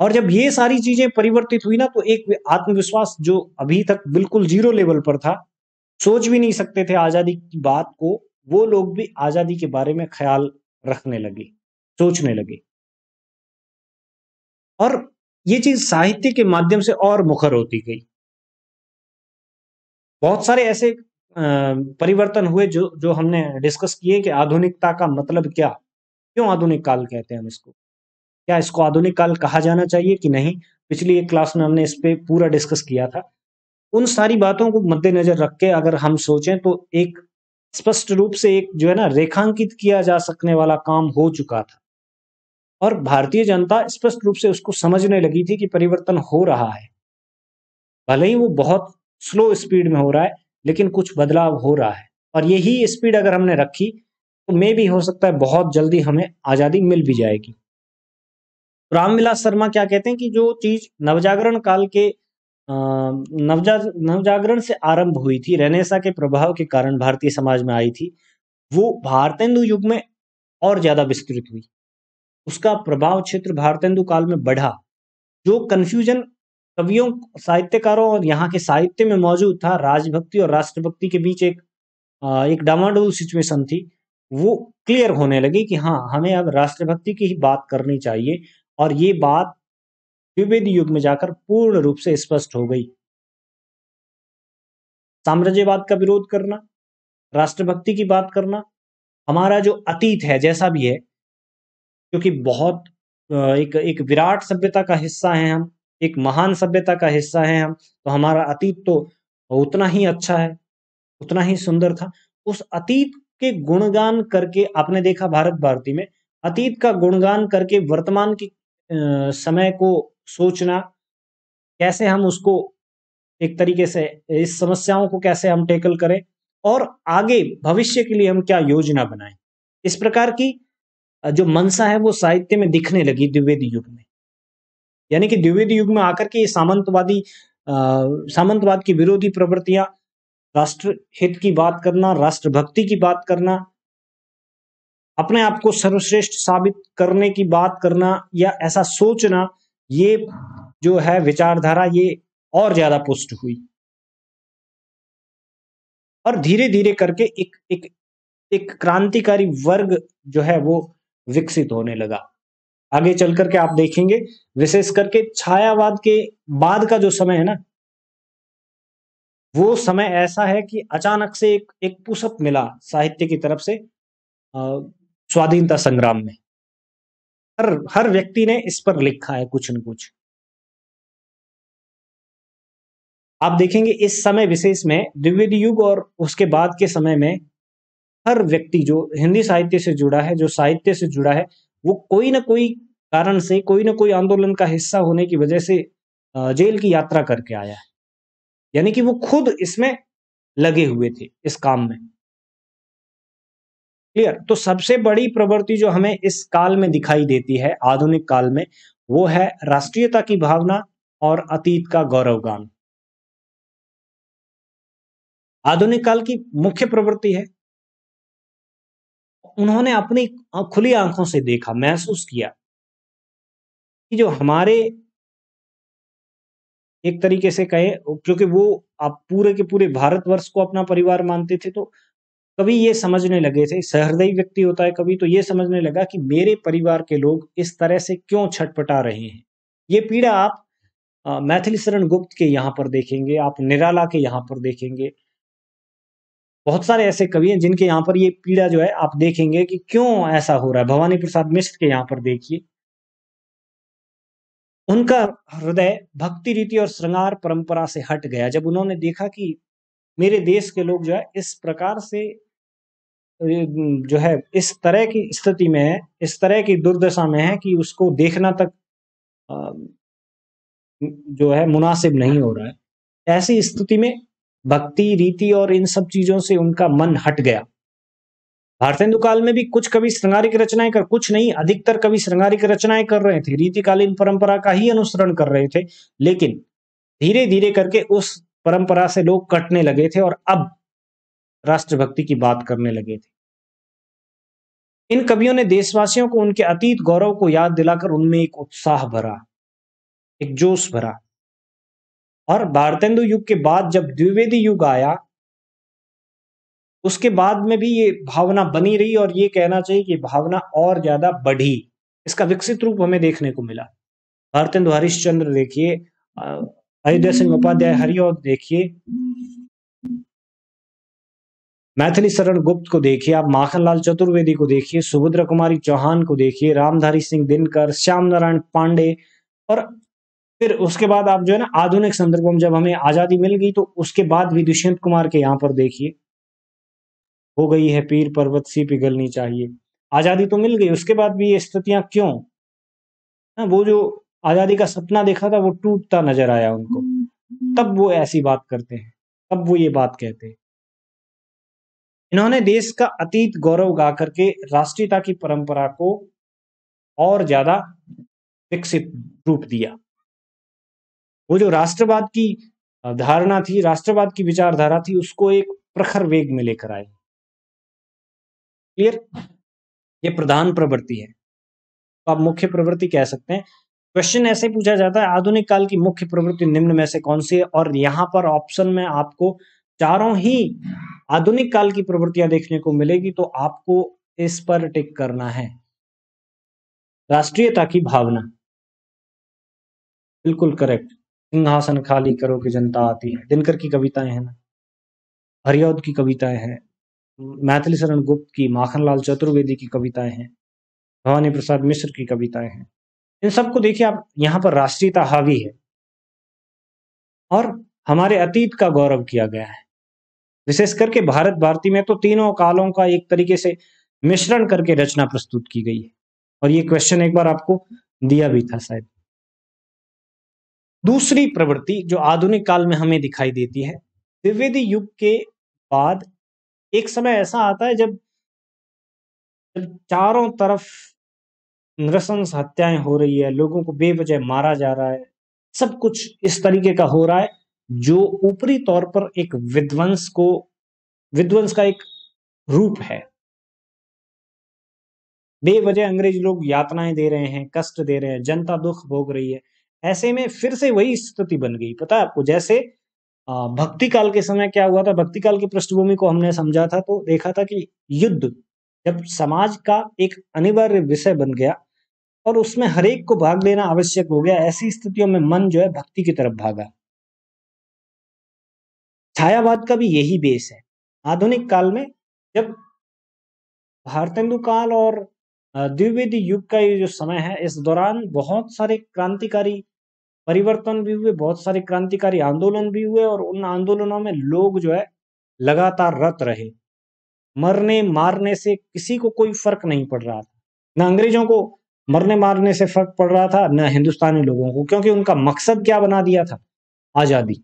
S1: और जब ये सारी चीजें परिवर्तित हुई ना तो एक आत्मविश्वास जो अभी तक बिल्कुल जीरो लेवल पर था सोच भी नहीं सकते थे आजादी की बात को वो लोग भी आजादी के बारे में ख्याल रखने लगे सोचने लगे और ये चीज साहित्य के माध्यम से और मुखर होती गई बहुत सारे ऐसे परिवर्तन हुए जो जो हमने डिस्कस किए कि आधुनिकता का मतलब क्या क्यों आधुनिक काल कहते हैं हम इसको क्या इसको आधुनिक काल कहा जाना चाहिए कि नहीं पिछली एक क्लास में हमने इस पर पूरा डिस्कस किया था उन सारी बातों को मद्देनजर रख के अगर हम सोचें तो एक स्पष्ट रूप से एक जो है ना रेखांकित किया जा सकने वाला काम हो चुका था और भारतीय जनता स्पष्ट रूप से उसको समझने लगी थी कि परिवर्तन हो रहा है भले ही वो बहुत स्लो स्पीड में हो रहा है लेकिन कुछ बदलाव हो रहा है और यही स्पीड अगर हमने रखी तो मे भी हो सकता है बहुत जल्दी हमें आज़ादी मिल भी जाएगी रामविलास शर्मा क्या कहते हैं कि जो चीज नवजागरण काल के नवजा नवजागरण से आरंभ हुई थी रेनेसा के प्रभाव के कारण भारतीय समाज में आई थी वो भारतेंदु युग में और ज्यादा विस्तृत हुई उसका प्रभाव क्षेत्र भारतेंदु काल में बढ़ा जो कन्फ्यूजन कवियों साहित्यकारों और यहाँ के साहित्य में मौजूद था राजभक्ति और राष्ट्रभक्ति के बीच एक एक डामाडोल सिचुएशन थी वो क्लियर होने लगी कि हाँ हमें अब राष्ट्रभक्ति की ही बात करनी चाहिए और ये बात विविध युग में जाकर पूर्ण रूप से स्पष्ट हो गई साम्राज्यवाद का विरोध करना राष्ट्रभक्ति की बात करना हमारा जो अतीत है जैसा भी है क्योंकि बहुत एक एक विराट सभ्यता का हिस्सा है हम एक महान सभ्यता का हिस्सा है हम तो हमारा अतीत तो उतना ही अच्छा है उतना ही सुंदर था उस अतीत के गुणगान करके आपने देखा भारत भारती में अतीत का गुणगान करके वर्तमान की समय को सोचना कैसे हम उसको एक तरीके से इस समस्याओं को कैसे हम टेकल करें और आगे भविष्य के लिए हम क्या योजना बनाएं इस प्रकार की जो मनसा है वो साहित्य में दिखने लगी द्विवेद युग में यानी कि द्विवेद युग में आकर के ये सामंतवादी सामंतवाद की विरोधी प्रवृत्तियां राष्ट्र हित की बात करना राष्ट्रभक्ति की बात करना अपने आप को सर्वश्रेष्ठ साबित करने की बात करना या ऐसा सोचना ये जो है विचारधारा ये और ज्यादा पुष्ट हुई और धीरे धीरे करके एक एक एक क्रांतिकारी वर्ग जो है वो विकसित होने लगा आगे चल करके आप देखेंगे विशेष करके छायावाद के बाद का जो समय है ना वो समय ऐसा है कि अचानक से एक एक पुशअप मिला साहित्य की तरफ से स्वाधीनता संग्राम में हर हर व्यक्ति ने इस पर लिखा
S2: है कुछ न कुछ आप देखेंगे इस
S1: समय विशेष में द्विविध युग और उसके बाद के समय में हर व्यक्ति जो हिंदी साहित्य से जुड़ा है जो साहित्य से जुड़ा है वो कोई ना कोई कारण से कोई ना कोई आंदोलन का हिस्सा होने की वजह से जेल की यात्रा करके आया है यानी कि वो खुद इसमें लगे हुए थे इस काम में क्लियर तो सबसे बड़ी प्रवृत्ति जो हमें इस काल में दिखाई देती है आधुनिक काल में वो है राष्ट्रीयता की भावना और अतीत का गौरवगान
S2: आधुनिक काल की मुख्य प्रवृत्ति है
S1: उन्होंने अपनी खुली आंखों से देखा महसूस किया कि जो हमारे एक तरीके से कहे क्योंकि वो आप पूरे के पूरे भारतवर्ष को अपना परिवार मानते थे तो कभी ये समझने लगे थे सहृदय व्यक्ति होता है कभी तो ये समझने लगा कि मेरे परिवार के लोग इस तरह से क्यों छटपटा रहे हैं ये पीड़ा आप मैथिली शरण गुप्त के यहाँ पर देखेंगे आप निराला के यहाँ पर देखेंगे बहुत सारे ऐसे कवि हैं जिनके यहाँ पर ये पीड़ा जो है आप देखेंगे कि क्यों ऐसा हो रहा है भवानी प्रसाद मिश्र के यहाँ पर देखिए उनका हृदय भक्ति रीति और श्रृंगार परंपरा से हट गया जब उन्होंने देखा कि मेरे देश के लोग जो है इस प्रकार से तो जो है इस तरह की स्थिति में है इस तरह की दुर्दशा में है कि उसको देखना तक जो है मुनासिब नहीं हो रहा है ऐसी स्थिति में भक्ति रीति और इन सब चीजों से उनका मन हट गया भारतेंदु काल में भी कुछ कवि श्रृंगारिक रचनाएं कर कुछ नहीं अधिकतर कवि श्रृंगारिक रचनाएं कर रहे थे रीतिकालीन परंपरा का ही अनुसरण कर रहे थे लेकिन धीरे धीरे करके उस परंपरा से लोग कटने लगे थे और अब राष्ट्रभक्ति की बात करने लगे थे इन कवियों ने देशवासियों को उनके अतीत गौरव को याद दिलाकर उनमें एक उत्साह भरा एक जोश भरा और भारतेंदु युग के बाद जब द्विवेदी युग आया उसके बाद में भी ये भावना बनी रही और ये कहना चाहिए कि भावना और ज्यादा बढ़ी इसका विकसित रूप हमें देखने को मिला भारतेंदु हरिश्चंद्र देखिए अयोध्या सिंह उपाध्याय हरिऔध देखिए मैथिली शरण गुप्त को देखिए आप माखनलाल चतुर्वेदी को देखिए सुभद्रा कुमारी चौहान को देखिए रामधारी सिंह दिनकर श्याम नारायण पांडे और फिर उसके बाद आप जो है ना आधुनिक संदर्भ में जब हमें आजादी मिल गई तो उसके बाद भी दुष्यंत कुमार के यहाँ पर देखिए हो गई है पीर पर्वत सी पिघलनी चाहिए आजादी तो मिल गई उसके बाद भी ये स्थितियां क्यों ना हाँ, वो जो आजादी का सपना देखा था वो टूटता नजर आया उनको हम्म, हम्म। तब वो ऐसी बात करते हैं तब वो ये बात कहते हैं इन्होंने देश का अतीत गौरव गा करके राष्ट्रीयता की परंपरा को और ज्यादा विकसित रूप दिया वो जो राष्ट्रवाद की धारणा थी राष्ट्रवाद की विचारधारा थी उसको एक प्रखर वेग में लेकर आए क्लियर ये प्रधान प्रवृत्ति है तो आप मुख्य प्रवृत्ति कह सकते हैं क्वेश्चन ऐसे पूछा जाता है आधुनिक काल की मुख्य प्रवृत्ति निम्न में से कौन सी है और यहां पर ऑप्शन में आपको चारों ही आधुनिक काल की प्रवृत्तियां देखने को मिलेगी तो आपको इस पर टिक करना है राष्ट्रीयता की भावना बिल्कुल करेक्ट सिंहासन खाली करो कि जनता आती है दिनकर की कविताएं हैं ना हरियौद की कविताएं हैं मैथिली शरण गुप्त की माखनलाल चतुर्वेदी की कविताएं हैं भवानी प्रसाद मिश्र की कविताएं हैं इन सबको देखिए आप यहाँ पर राष्ट्रीयता हावी है और हमारे अतीत का गौरव किया गया है विशेष करके भारत भारती में तो तीनों कालों का एक तरीके से मिश्रण करके रचना प्रस्तुत की गई है और ये क्वेश्चन एक बार आपको दिया भी था शायद दूसरी प्रवृत्ति जो आधुनिक काल में हमें दिखाई देती है द्विवेदी युग के बाद एक समय ऐसा आता है जब, चारों तरफ नृशंस हत्याएं हो रही है लोगों को बेवजह मारा जा रहा है सब कुछ इस तरीके का हो रहा है जो ऊपरी तौर पर एक विध्वंस को विध्वंस का एक रूप है बेवजह अंग्रेज लोग यातनाएं दे रहे हैं कष्ट दे रहे हैं जनता दुख भोग रही है ऐसे में फिर से वही स्थिति बन गई पता आपको जैसे भक्ति काल के समय क्या हुआ था भक्ति काल की पृष्ठभूमि को हमने समझा था तो देखा था कि युद्ध जब समाज का एक अनिवार्य विषय बन गया और उसमें हरेक को भाग लेना आवश्यक हो गया ऐसी स्थितियों में मन जो है भक्ति की तरफ भागा छायावाद का भी यही बेस है आधुनिक काल में जब भारतेंदु काल और द्विवेद युग का ये जो समय है इस दौरान बहुत सारे क्रांतिकारी परिवर्तन भी हुए बहुत सारे क्रांतिकारी आंदोलन भी हुए और उन आंदोलनों में लोग जो है लगातार रत रहे मरने मारने से किसी को कोई फर्क नहीं पड़ रहा था न अंग्रेजों को मरने मारने से फर्क पड़ रहा था न हिंदुस्तानी लोगों को क्योंकि उनका मकसद क्या बना दिया था आजादी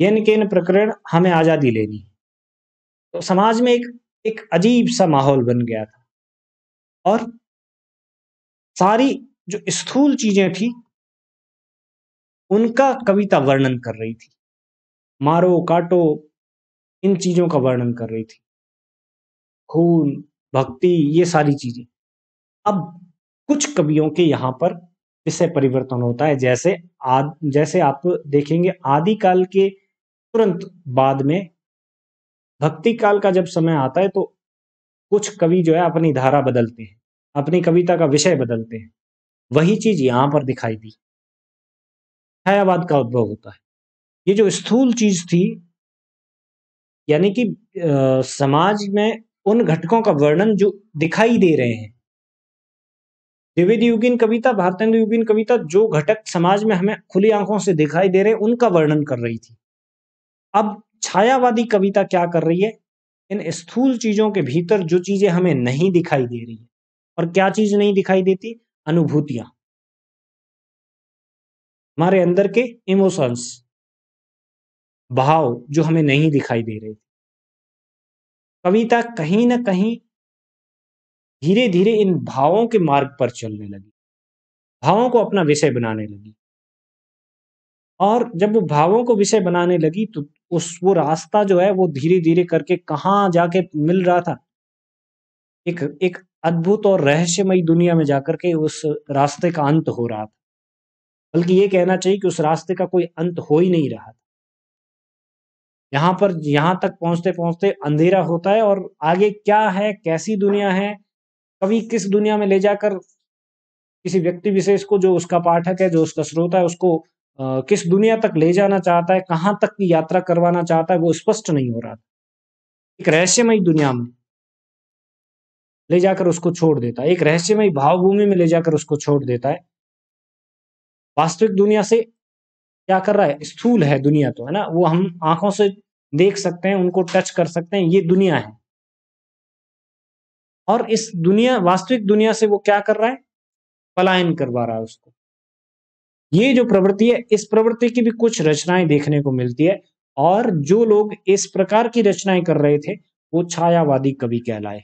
S1: यन के प्रकरण हमें आज़ादी लेनी है तो समाज में एक एक अजीब सा माहौल बन गया था और सारी जो स्थूल चीजें थी
S2: उनका कविता वर्णन कर रही थी मारो
S1: काटो इन चीजों का वर्णन कर रही थी खून भक्ति ये सारी चीजें अब कुछ कवियों के यहाँ पर विषय परिवर्तन होता है जैसे आद, जैसे आप देखेंगे आदिकाल के तुरंत बाद में भक्ति काल का जब समय आता है तो कुछ कवि जो है अपनी धारा बदलते हैं अपनी कविता का विषय बदलते हैं वही चीज यहां पर दिखाई दी छायावाद का उद्भव होता है ये जो स्थूल चीज थी यानी कि आ, समाज में उन घटकों का वर्णन जो दिखाई दे रहे हैं द्विवेद युगीन कविता भारतेंद्र युगीन कविता जो घटक समाज में हमें खुली आंखों से दिखाई दे रहे हैं उनका वर्णन कर रही थी अब छायावादी कविता क्या कर रही है इन स्थूल चीजों के भीतर जो चीजें हमें नहीं दिखाई दे रही है और क्या चीज नहीं दिखाई देती अनुभूतियां
S2: हमारे अंदर के इमोशंस भाव जो हमें नहीं दिखाई दे रहे थे कविता कहीं ना कहीं
S1: धीरे धीरे इन भावों के मार्ग पर चलने लगी भावों को अपना विषय बनाने लगी और जब वो भावों को विषय बनाने लगी तो उस वो रास्ता जो है वो धीरे धीरे करके कहाँ जाके मिल रहा था एक एक अद्भुत और रहस्यमयी दुनिया में जाकर के उस रास्ते का अंत हो रहा था बल्कि ये कहना चाहिए कि उस रास्ते का कोई अंत हो ही नहीं रहा था यहाँ पर यहाँ तक पहुंचते पहुंचते अंधेरा होता है और आगे क्या है कैसी दुनिया है कभी किस दुनिया में ले जाकर किसी व्यक्ति विशेष को जो उसका पाठक है जो उसका श्रोता है उसको किस दुनिया तक ले जाना चाहता है कहां तक की यात्रा करवाना चाहता है वो स्पष्ट नहीं हो रहा था एक रहस्यमय दुनिया में ले जाकर उसको छोड़ देता है एक रहस्यमय भावभूमि में ले जाकर उसको छोड़ देता है वास्तविक दुनिया से क्या कर रहा है स्थूल है दुनिया तो है ना वो हम आंखों से देख सकते हैं उनको टच कर सकते हैं ये दुनिया है और इस दुनिया वास्तविक दुनिया से वो क्या कर रहा है पलायन करवा रहा है उसको ये जो प्रवृत्ति है इस प्रवृत्ति की भी कुछ रचनाएं देखने को मिलती है और जो लोग इस प्रकार की रचनाएं कर रहे थे वो छायावादी कवि कहलाए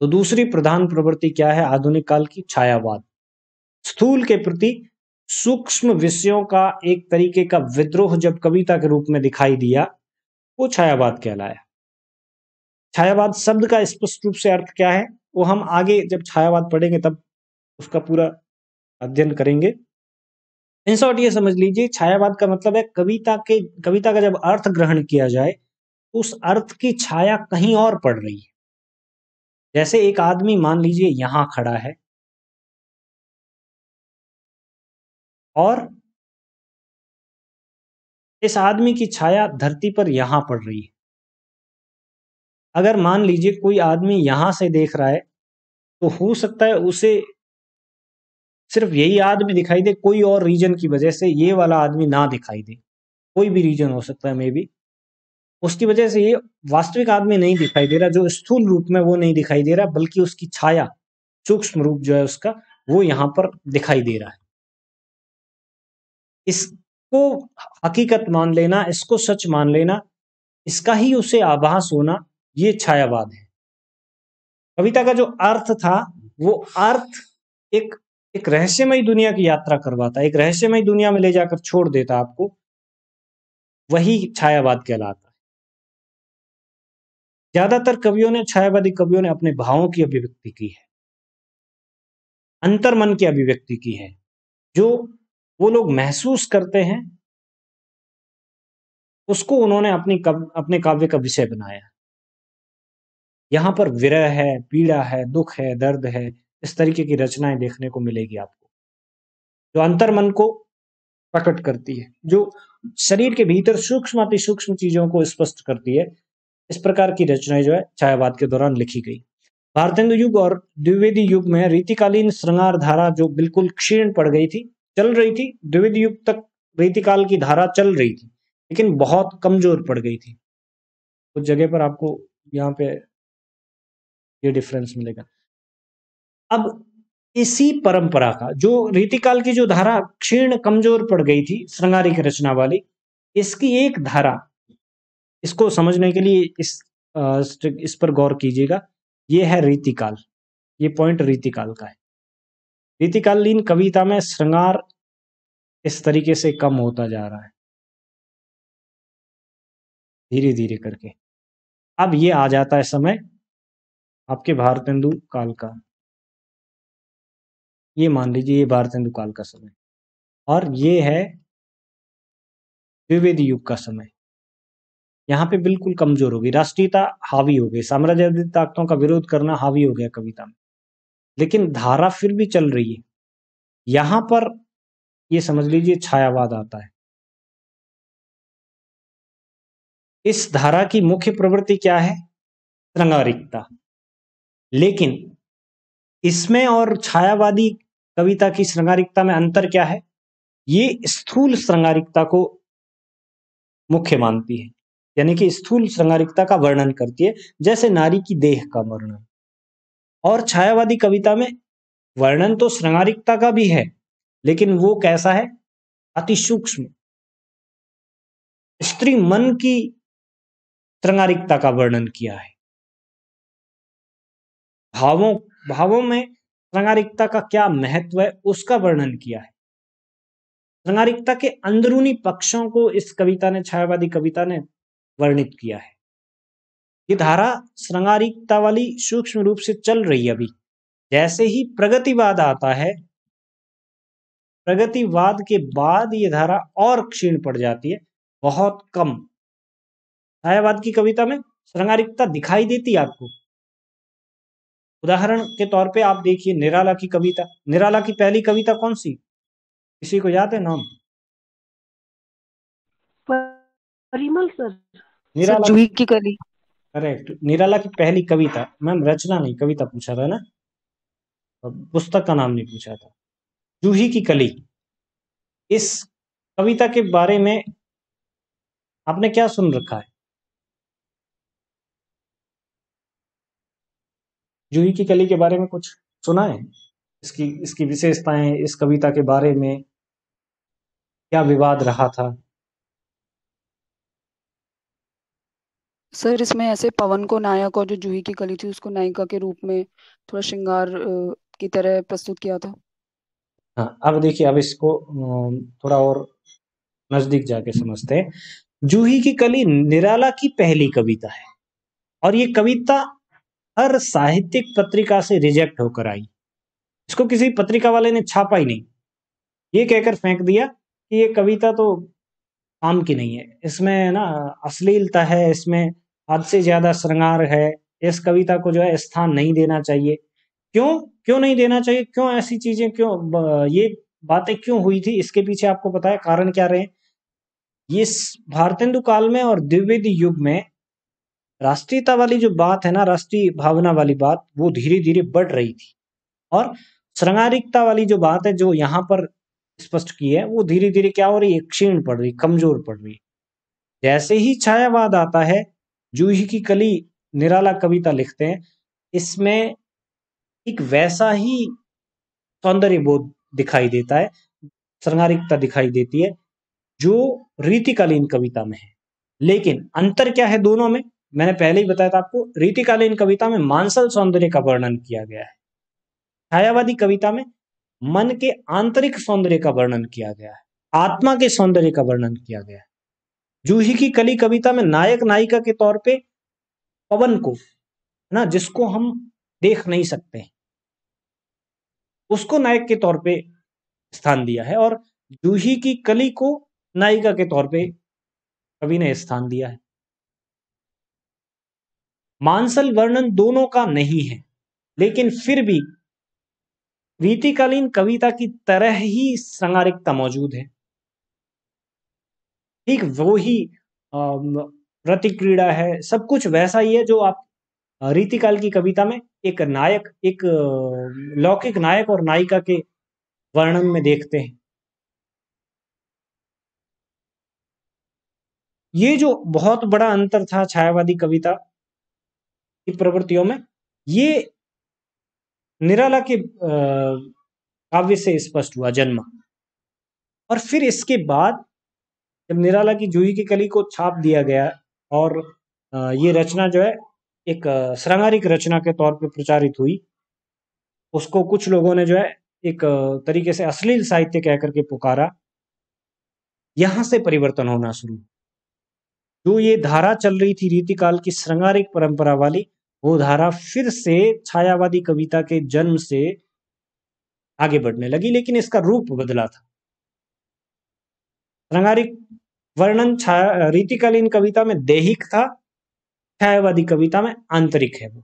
S1: तो दूसरी प्रधान प्रवृत्ति क्या है आधुनिक काल की छायावाद स्थूल के प्रति सूक्ष्म विषयों का एक तरीके का विद्रोह जब कविता के रूप में दिखाई दिया वो छायावाद कहलाया छायावाद शब्द का स्पष्ट रूप से अर्थ क्या है वो हम आगे जब छायावाद पढ़ेंगे तब उसका पूरा अध्ययन करेंगे इन शॉर्ट ये समझ लीजिए छायावाद का मतलब है कविता के कविता का जब अर्थ ग्रहण किया जाए तो उस अर्थ की छाया कहीं और पड़ रही है
S2: जैसे एक आदमी मान लीजिए यहां खड़ा है और इस आदमी की छाया
S1: धरती पर यहां पड़ रही है अगर मान लीजिए कोई आदमी यहां से देख रहा है तो हो सकता है उसे सिर्फ यही आदमी दिखाई दे कोई और रीजन की वजह से ये वाला आदमी ना दिखाई दे कोई भी रीजन हो सकता है मे बी उसकी वजह से ये वास्तविक आदमी नहीं दिखाई दे रहा जो स्थूल रूप में वो नहीं दिखाई दे रहा बल्कि उसकी छाया सूक्ष्म रूप जो है उसका वो यहाँ पर दिखाई दे रहा है इसको हकीकत मान लेना इसको सच मान लेना इसका ही उसे आभास होना ये छायावाद है कविता का जो अर्थ था वो अर्थ एक एक रहस्यमय दुनिया की यात्रा करवाता एक रहस्यमय दुनिया में ले जाकर छोड़ देता आपको वही छायावाद कहलाता है ज्यादातर कवियों ने छायावादी कवियों ने अपने
S2: भावों की अभिव्यक्ति की है अंतर मन की अभिव्यक्ति की है जो वो लोग महसूस करते हैं उसको
S1: उन्होंने अपनी कव, अपने काव्य का विषय बनाया यहां पर विरह है पीड़ा है दुख है दर्द है इस तरीके की रचनाएं देखने को मिलेगी आपको जो अंतर मन को प्रकट करती है जो शरीर के भीतर सूक्ष्म अति सूक्ष्म चीजों को स्पष्ट करती है इस प्रकार की रचनाएं जो है छायावाद के दौरान लिखी गई भारतेंदु युग और द्विवेदी युग में रीतिकालीन श्रृंगार धारा जो बिल्कुल क्षीण पड़ गई थी चल रही थी द्विवेदी युग तक रीतिकाल की धारा चल रही थी लेकिन बहुत कमजोर पड़ गई थी कुछ जगह पर आपको यहाँ पे ये डिफरेंस मिलेगा अब इसी परंपरा का जो रीतिकाल की जो धारा क्षीण कमजोर पड़ गई थी श्रृंगारिक रचना वाली इसकी एक धारा इसको समझने के लिए इस इस पर गौर कीजिएगा ये है रीतिकाल ये पॉइंट रीतिकाल का है रीतिकालीन कविता में
S2: श्रृंगार इस तरीके से कम होता जा रहा है धीरे धीरे करके अब ये आ जाता है समय आपके भारतेंदु काल का ये मान लीजिए ये बार काल का समय
S1: और ये है द्विवेदी युग का समय यहाँ पे बिल्कुल कमजोर होगी राष्ट्रीयता हावी हो गई साम्राज्यवादी ताकतों का विरोध करना हावी हो गया कविता में लेकिन धारा फिर भी चल रही है यहां पर
S2: ये समझ लीजिए छायावाद आता है
S1: इस धारा की मुख्य प्रवृत्ति क्या है श्रृंगारिकता लेकिन इसमें और छायावादी कविता की श्रृंगारिकता में अंतर क्या है ये स्थूल श्रृंगारिकता को मुख्य मानती है यानी कि स्थूल श्रृंगारिकता का वर्णन करती है जैसे नारी की देह का वर्णन और छायावादी कविता में वर्णन तो श्रृंगारिकता का भी है लेकिन वो कैसा है अति सूक्ष्म स्त्री मन की श्रृंगारिकता का वर्णन किया है भावों भावों में श्रृंगारिकता का क्या महत्व है उसका वर्णन किया है श्रृंगारिकता के अंदरूनी पक्षों को इस कविता ने छायावादी कविता ने वर्णित किया है ये धारा श्रृंगारिकता वाली सूक्ष्म रूप से चल रही है अभी जैसे ही प्रगतिवाद आता है प्रगतिवाद के बाद ये धारा और क्षीण पड़ जाती है बहुत कम छायावाद की कविता में श्रृंगारिकता दिखाई देती है आपको उदाहरण के तौर पे आप देखिए निराला की कविता निराला की पहली कविता कौन सी किसी को याद है नाम
S2: परिमल सर निराला सर की कली
S1: करेक्ट निराला की पहली कविता मैम रचना नहीं कविता पूछा था ना पुस्तक का नाम नहीं पूछा था जूही की कली इस कविता के बारे में आपने क्या सुन रखा है जूही की कली के बारे में कुछ सुना है इसकी इसकी विशेषताएं इस कविता के बारे में क्या विवाद रहा था
S2: सर इसमें ऐसे पवन को नायक और जो जूही की कली थी उसको नायिका के रूप में थोड़ा श्रृंगार की तरह प्रस्तुत किया था
S1: हाँ अब देखिए अब इसको थोड़ा और नजदीक जाके समझते हैं जूही की कली निराला की पहली कविता है और ये कविता हर साहित्यिक पत्रिका से रिजेक्ट होकर आई इसको किसी पत्रिका वाले ने छापा ही नहीं ये कहकर फेंक दिया कि ये कविता तो आम की नहीं है इसमें ना अश्लीलता है इसमें हद से ज्यादा श्रृंगार है इस कविता को जो है स्थान नहीं देना चाहिए क्यों क्यों नहीं देना चाहिए क्यों ऐसी चीजें क्यों ये बातें क्यों हुई थी इसके पीछे आपको पता है कारण क्या रहे ये भारतेंदु काल में और द्विविध युग में राष्ट्रीयता वाली जो बात है ना राष्ट्रीय भावना वाली बात वो धीरे धीरे बढ़ रही थी और श्रृंगारिकता वाली जो बात है जो यहाँ पर स्पष्ट की है वो धीरे धीरे क्या हो रही है क्षीण पड़ रही कमजोर पड़ रही जैसे ही छायावाद आता है जूही की कली निराला कविता लिखते हैं इसमें एक वैसा ही सौंदर्य बोध दिखाई देता है श्रृंगारिकता दिखाई देती है जो रीतिकालीन कविता में है लेकिन अंतर क्या है दोनों में मैंने पहले ही बताया था आपको रीतिकालीन कविता में मानसल सौंदर्य का वर्णन किया गया है छायावादी कविता में मन के आंतरिक सौंदर्य का वर्णन किया गया है आत्मा के सौंदर्य का वर्णन किया गया है जूही की कली कविता में नायक नायिका के तौर पे पवन को है ना जिसको हम देख नहीं सकते उसको नायक के तौर पे स्थान दिया है और जूही की कली को नायिका के तौर पे कवि ने स्थान दिया है मानसल वर्णन दोनों का नहीं है लेकिन फिर भी वीतिकालीन कविता की तरह ही संगारिकता मौजूद है ठीक वो ही प्रतिक्रीड़ा है सब कुछ वैसा ही है जो आप रीतिकाल की कविता में एक नायक एक लौकिक नायक और नायिका के वर्णन में देखते हैं ये जो बहुत बड़ा अंतर था छायावादी कविता प्रवृत्तियों में ये निराला के काव्य से स्पष्ट हुआ जन्म और फिर इसके बाद जब निराला की जूही की कली को छाप दिया गया और ये रचना जो है एक श्रृंगारिक रचना के तौर पर प्रचारित हुई उसको कुछ लोगों ने जो है एक तरीके से अश्लील साहित्य कहकर के पुकारा यहां से परिवर्तन होना शुरू जो ये धारा चल रही थी रीतिकाल की श्रृंगारिक परंपरा वाली वो धारा फिर से छायावादी कविता के जन्म से आगे बढ़ने लगी लेकिन इसका रूप बदला था रंगारिक वर्णन छाया रीतिकालीन कविता में देहिक था छायावादी कविता में आंतरिक है वो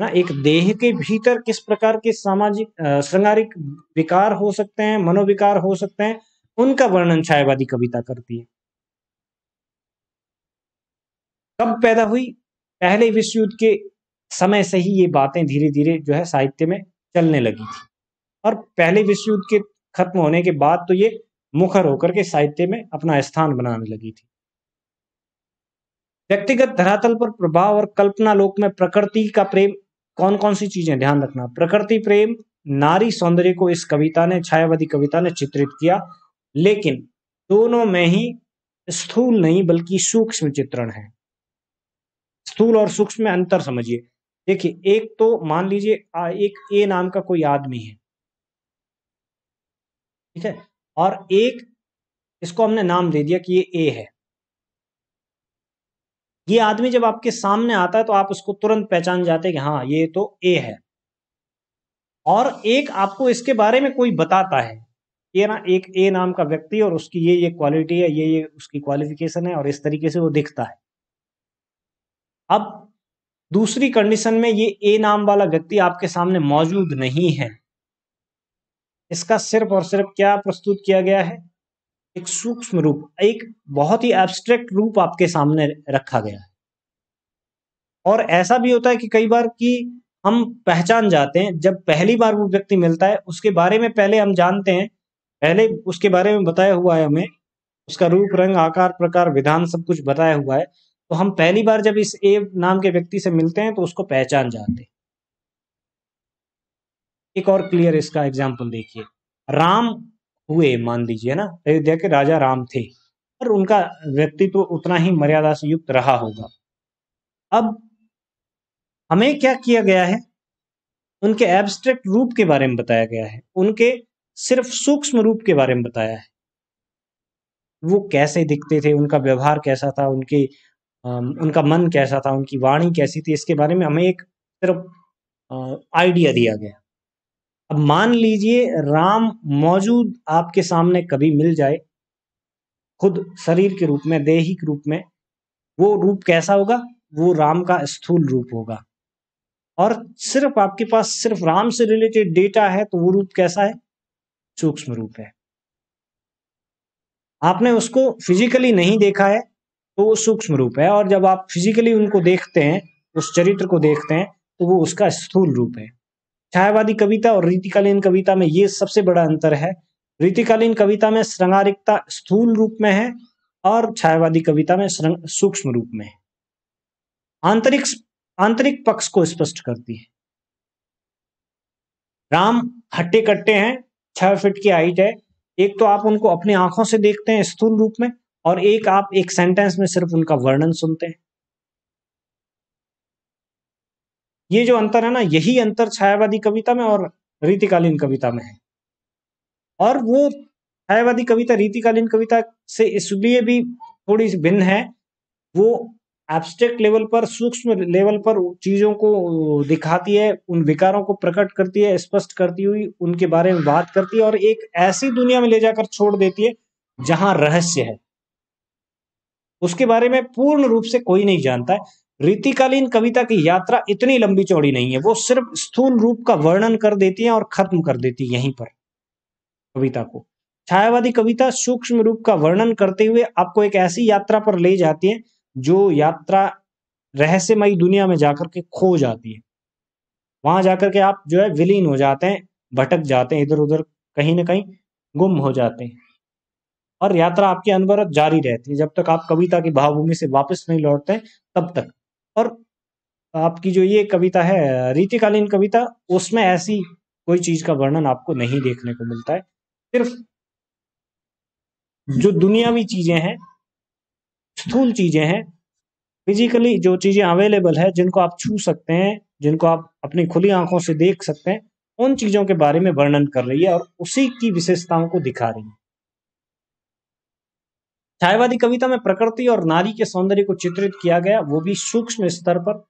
S1: ना एक देह के भीतर किस प्रकार के सामाजिक श्रृंगारिक विकार हो सकते हैं मनोविकार हो सकते हैं उनका वर्णन छायावादी कविता करती है कब पैदा हुई पहले विश्व युद्ध के समय से ही ये बातें धीरे धीरे जो है साहित्य में चलने लगी थी और पहले विश्व युद्ध के खत्म होने के बाद तो ये मुखर होकर के साहित्य में अपना स्थान बनाने लगी थी व्यक्तिगत धरातल पर प्रभाव और कल्पना लोक में प्रकृति का प्रेम कौन कौन सी चीजें ध्यान रखना प्रकृति प्रेम नारी सौंदर्य को इस कविता ने छायावादी कविता ने चित्रित किया लेकिन दोनों में ही स्थूल नहीं बल्कि सूक्ष्म चित्रण है स्थूल और सूक्ष्म में अंतर समझिए देखिए एक तो मान लीजिए एक ए नाम का कोई आदमी है ठीक है और एक इसको हमने नाम दे दिया कि ये ए है ये आदमी जब आपके सामने आता है तो आप उसको तुरंत पहचान जाते हैं कि हाँ ये तो ए है और एक आपको इसके बारे में कोई बताता है ये ना एक ए नाम का व्यक्ति और उसकी ये ये क्वालिटी है ये ये उसकी क्वालिफिकेशन है और इस तरीके से वो दिखता है अब दूसरी कंडीशन में ये ए नाम वाला व्यक्ति आपके सामने मौजूद नहीं है इसका सिर्फ और सिर्फ क्या प्रस्तुत किया गया है एक सूक्ष्म रूप एक बहुत ही एब्स्ट्रैक्ट रूप आपके सामने रखा गया है और ऐसा भी होता है कि कई बार कि हम पहचान जाते हैं जब पहली बार वो व्यक्ति मिलता है उसके बारे में पहले हम जानते हैं पहले उसके बारे में बताया हुआ है हमें उसका रूप रंग आकार प्रकार विधान सब कुछ बताया हुआ है तो हम पहली बार जब इस ए नाम के व्यक्ति से मिलते हैं तो उसको पहचान जाते एक और क्लियर इसका एग्जाम्पल देखिए राम हुए मान लीजिए ना अयोध्या के राजा राम थे पर उनका व्यक्तित्व उतना ही मर्यादा से युक्त रहा होगा अब हमें क्या किया गया है उनके एब्स्ट्रैक्ट रूप के बारे में बताया गया है उनके सिर्फ सूक्ष्म रूप के बारे में बताया है वो कैसे दिखते थे उनका व्यवहार कैसा था उनकी उनका मन कैसा था उनकी वाणी कैसी थी इसके बारे में हमें एक सिर्फ आइडिया दिया गया अब मान लीजिए राम मौजूद आपके सामने कभी मिल जाए खुद शरीर के रूप में देहिक रूप में वो रूप कैसा होगा वो राम का स्थूल रूप होगा और सिर्फ आपके पास सिर्फ राम से रिलेटेड डेटा है तो वो रूप कैसा है सूक्ष्म रूप है आपने उसको फिजिकली नहीं देखा है तो वो सूक्ष्म रूप है और जब आप फिजिकली उनको देखते हैं उस चरित्र को देखते हैं तो वो उसका स्थूल रूप है छायावादी कविता और रीतिकालीन कविता में ये सबसे बड़ा अंतर है रीतिकालीन कविता में श्रृंगारिकता स्थूल रूप में है और छायावादी कविता में सूक्ष्म रूप में है आंतरिक आंतरिक पक्ष को स्पष्ट करती है राम हट्टे कट्टे हैं छह फिट की हाइट है एक तो आप उनको अपनी आंखों से देखते हैं स्थूल रूप में और एक आप एक सेंटेंस में सिर्फ उनका वर्णन सुनते हैं ये जो अंतर है ना यही अंतर छायावादी कविता में और रीतिकालीन कविता में है और वो छायावादी कविता रीतिकालीन कविता से इसलिए भी थोड़ी भिन्न है वो एब्स्ट्रैक्ट लेवल पर सूक्ष्म लेवल पर चीजों को दिखाती है उन विकारों को प्रकट करती है स्पष्ट करती हुई उनके बारे में बात करती है और एक ऐसी दुनिया में ले जाकर छोड़ देती है जहां रहस्य है उसके बारे में पूर्ण रूप से कोई नहीं जानता है रीतिकालीन कविता की यात्रा इतनी लंबी चौड़ी नहीं है वो सिर्फ स्थूल रूप का वर्णन कर देती है और खत्म कर देती है यहीं पर कविता को छायावादी कविता सूक्ष्म रूप का वर्णन करते हुए आपको एक ऐसी यात्रा पर ले जाती है जो यात्रा रहस्यमयी दुनिया में जाकर के खो जाती है वहां जाकर के आप जो है विलीन हो जाते हैं भटक जाते हैं इधर उधर कहीं ना कहीं गुम हो जाते हैं और यात्रा आपकी अनवरत जारी रहती है जब तक आप कविता की भावभूमि से वापस नहीं लौटते तब तक और आपकी जो ये कविता है रीतिकालीन कविता उसमें ऐसी कोई चीज का वर्णन आपको नहीं देखने को मिलता है सिर्फ जो दुनियावी चीजें हैं स्थूल चीजें हैं फिजिकली जो चीजें अवेलेबल है जिनको आप छू सकते हैं जिनको आप अपनी खुली आंखों से देख सकते हैं उन चीजों के बारे में वर्णन कर रही है और उसी की विशेषताओं को दिखा रही है छायावादी कविता में प्रकृति और नारी के सौंदर्य को चित्रित किया गया वो भी सूक्ष्म स्तर पर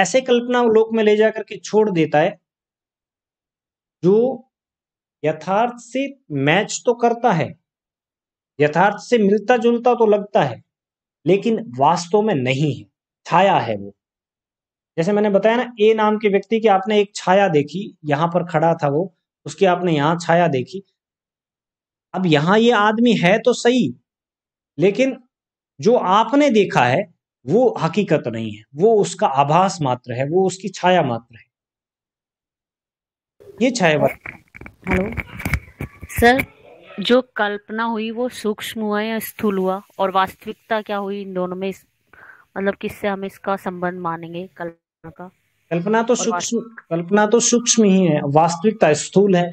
S1: ऐसे कल्पना लोक में ले जाकर के छोड़ देता है जो यथार्थ से मैच तो करता है यथार्थ से मिलता जुलता तो लगता है लेकिन वास्तव में नहीं है छाया है वो जैसे मैंने बताया ना ए नाम के व्यक्ति की आपने एक छाया देखी यहां पर खड़ा था वो उसकी आपने यहाँ छाया देखी अब यहाँ ये आदमी है तो सही लेकिन जो आपने देखा है वो हकीकत नहीं है वो उसका आभास मात्र है वो उसकी छाया मात्र है ये छाया हेलो सर जो कल्पना हुई वो सूक्ष्म हुआ या स्थूल हुआ और वास्तविकता क्या हुई इन दोनों में मतलब किससे हम इसका संबंध मानेंगे कल्पना का कल्पना तो सूक्ष्म कल्पना तो सूक्ष्म ही है वास्तविकता स्थूल है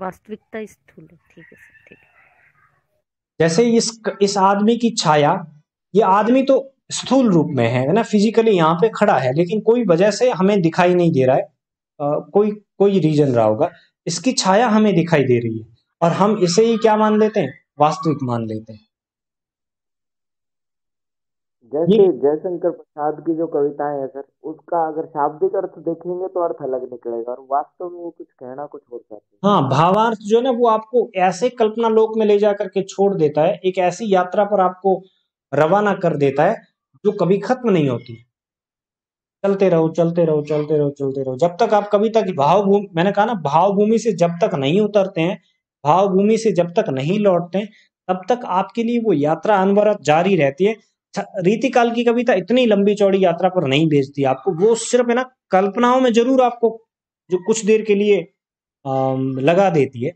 S1: वास्तविकता
S2: स्थूल है ठीक है
S1: जैसे इस इस आदमी की छाया ये आदमी तो स्थूल रूप में है ना फिजिकली यहाँ पे खड़ा है लेकिन कोई वजह से हमें दिखाई नहीं दे रहा है आ, कोई कोई रीजन रहा होगा इसकी छाया हमें दिखाई दे रही है और हम इसे ही क्या मान लेते हैं वास्तविक मान लेते हैं जैसे जयशंकर प्रसाद की जो कविता है सर उसका अगर शाब्दिक अर्थ देखेंगे तो अर्थ अलग निकलेगा और वास्तव में वो कुछ कहना कुछ और चाहते हाँ भावार्थ जो है ना वो आपको ऐसे कल्पना लोक में ले जा करके छोड़ देता है एक ऐसी यात्रा पर आपको रवाना कर देता है जो कभी खत्म नहीं होती चलते रहो चलते रहो चलते रहो चलते रहो जब तक आप कविता की भाव भूमि मैंने कहा ना भाव भूमि से जब तक नहीं उतरते हैं भाव भूमि से जब तक नहीं लौटते तब तक आपके लिए वो यात्रा अनवरत जारी रहती है रीति काल की कविता इतनी लंबी चौड़ी यात्रा पर नहीं भेजती आपको वो सिर्फ है ना कल्पनाओं में जरूर आपको जो कुछ देर के लिए लगा देती है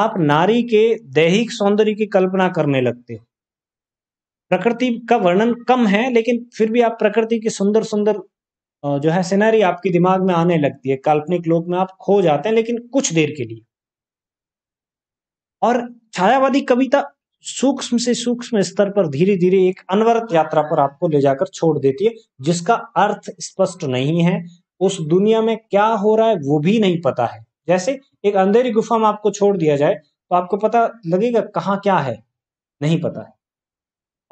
S1: आप नारी के दैहिक सौंदर्य की कल्पना करने लगते हो प्रकृति का वर्णन कम है लेकिन फिर भी आप प्रकृति की सुंदर सुंदर जो है सिनेरी आपके दिमाग में आने लगती है काल्पनिक लोक में आप खो जाते हैं लेकिन कुछ देर के लिए और छायावादी कविता सूक्ष्म से सूक्ष्म स्तर पर धीरे धीरे एक अनवरत यात्रा पर आपको ले जाकर छोड़ देती है जिसका अर्थ स्पष्ट नहीं है उस दुनिया में क्या हो रहा है वो भी नहीं पता है जैसे एक अंधेरी गुफा में आपको छोड़ दिया जाए तो आपको पता लगेगा कहाँ क्या है नहीं पता है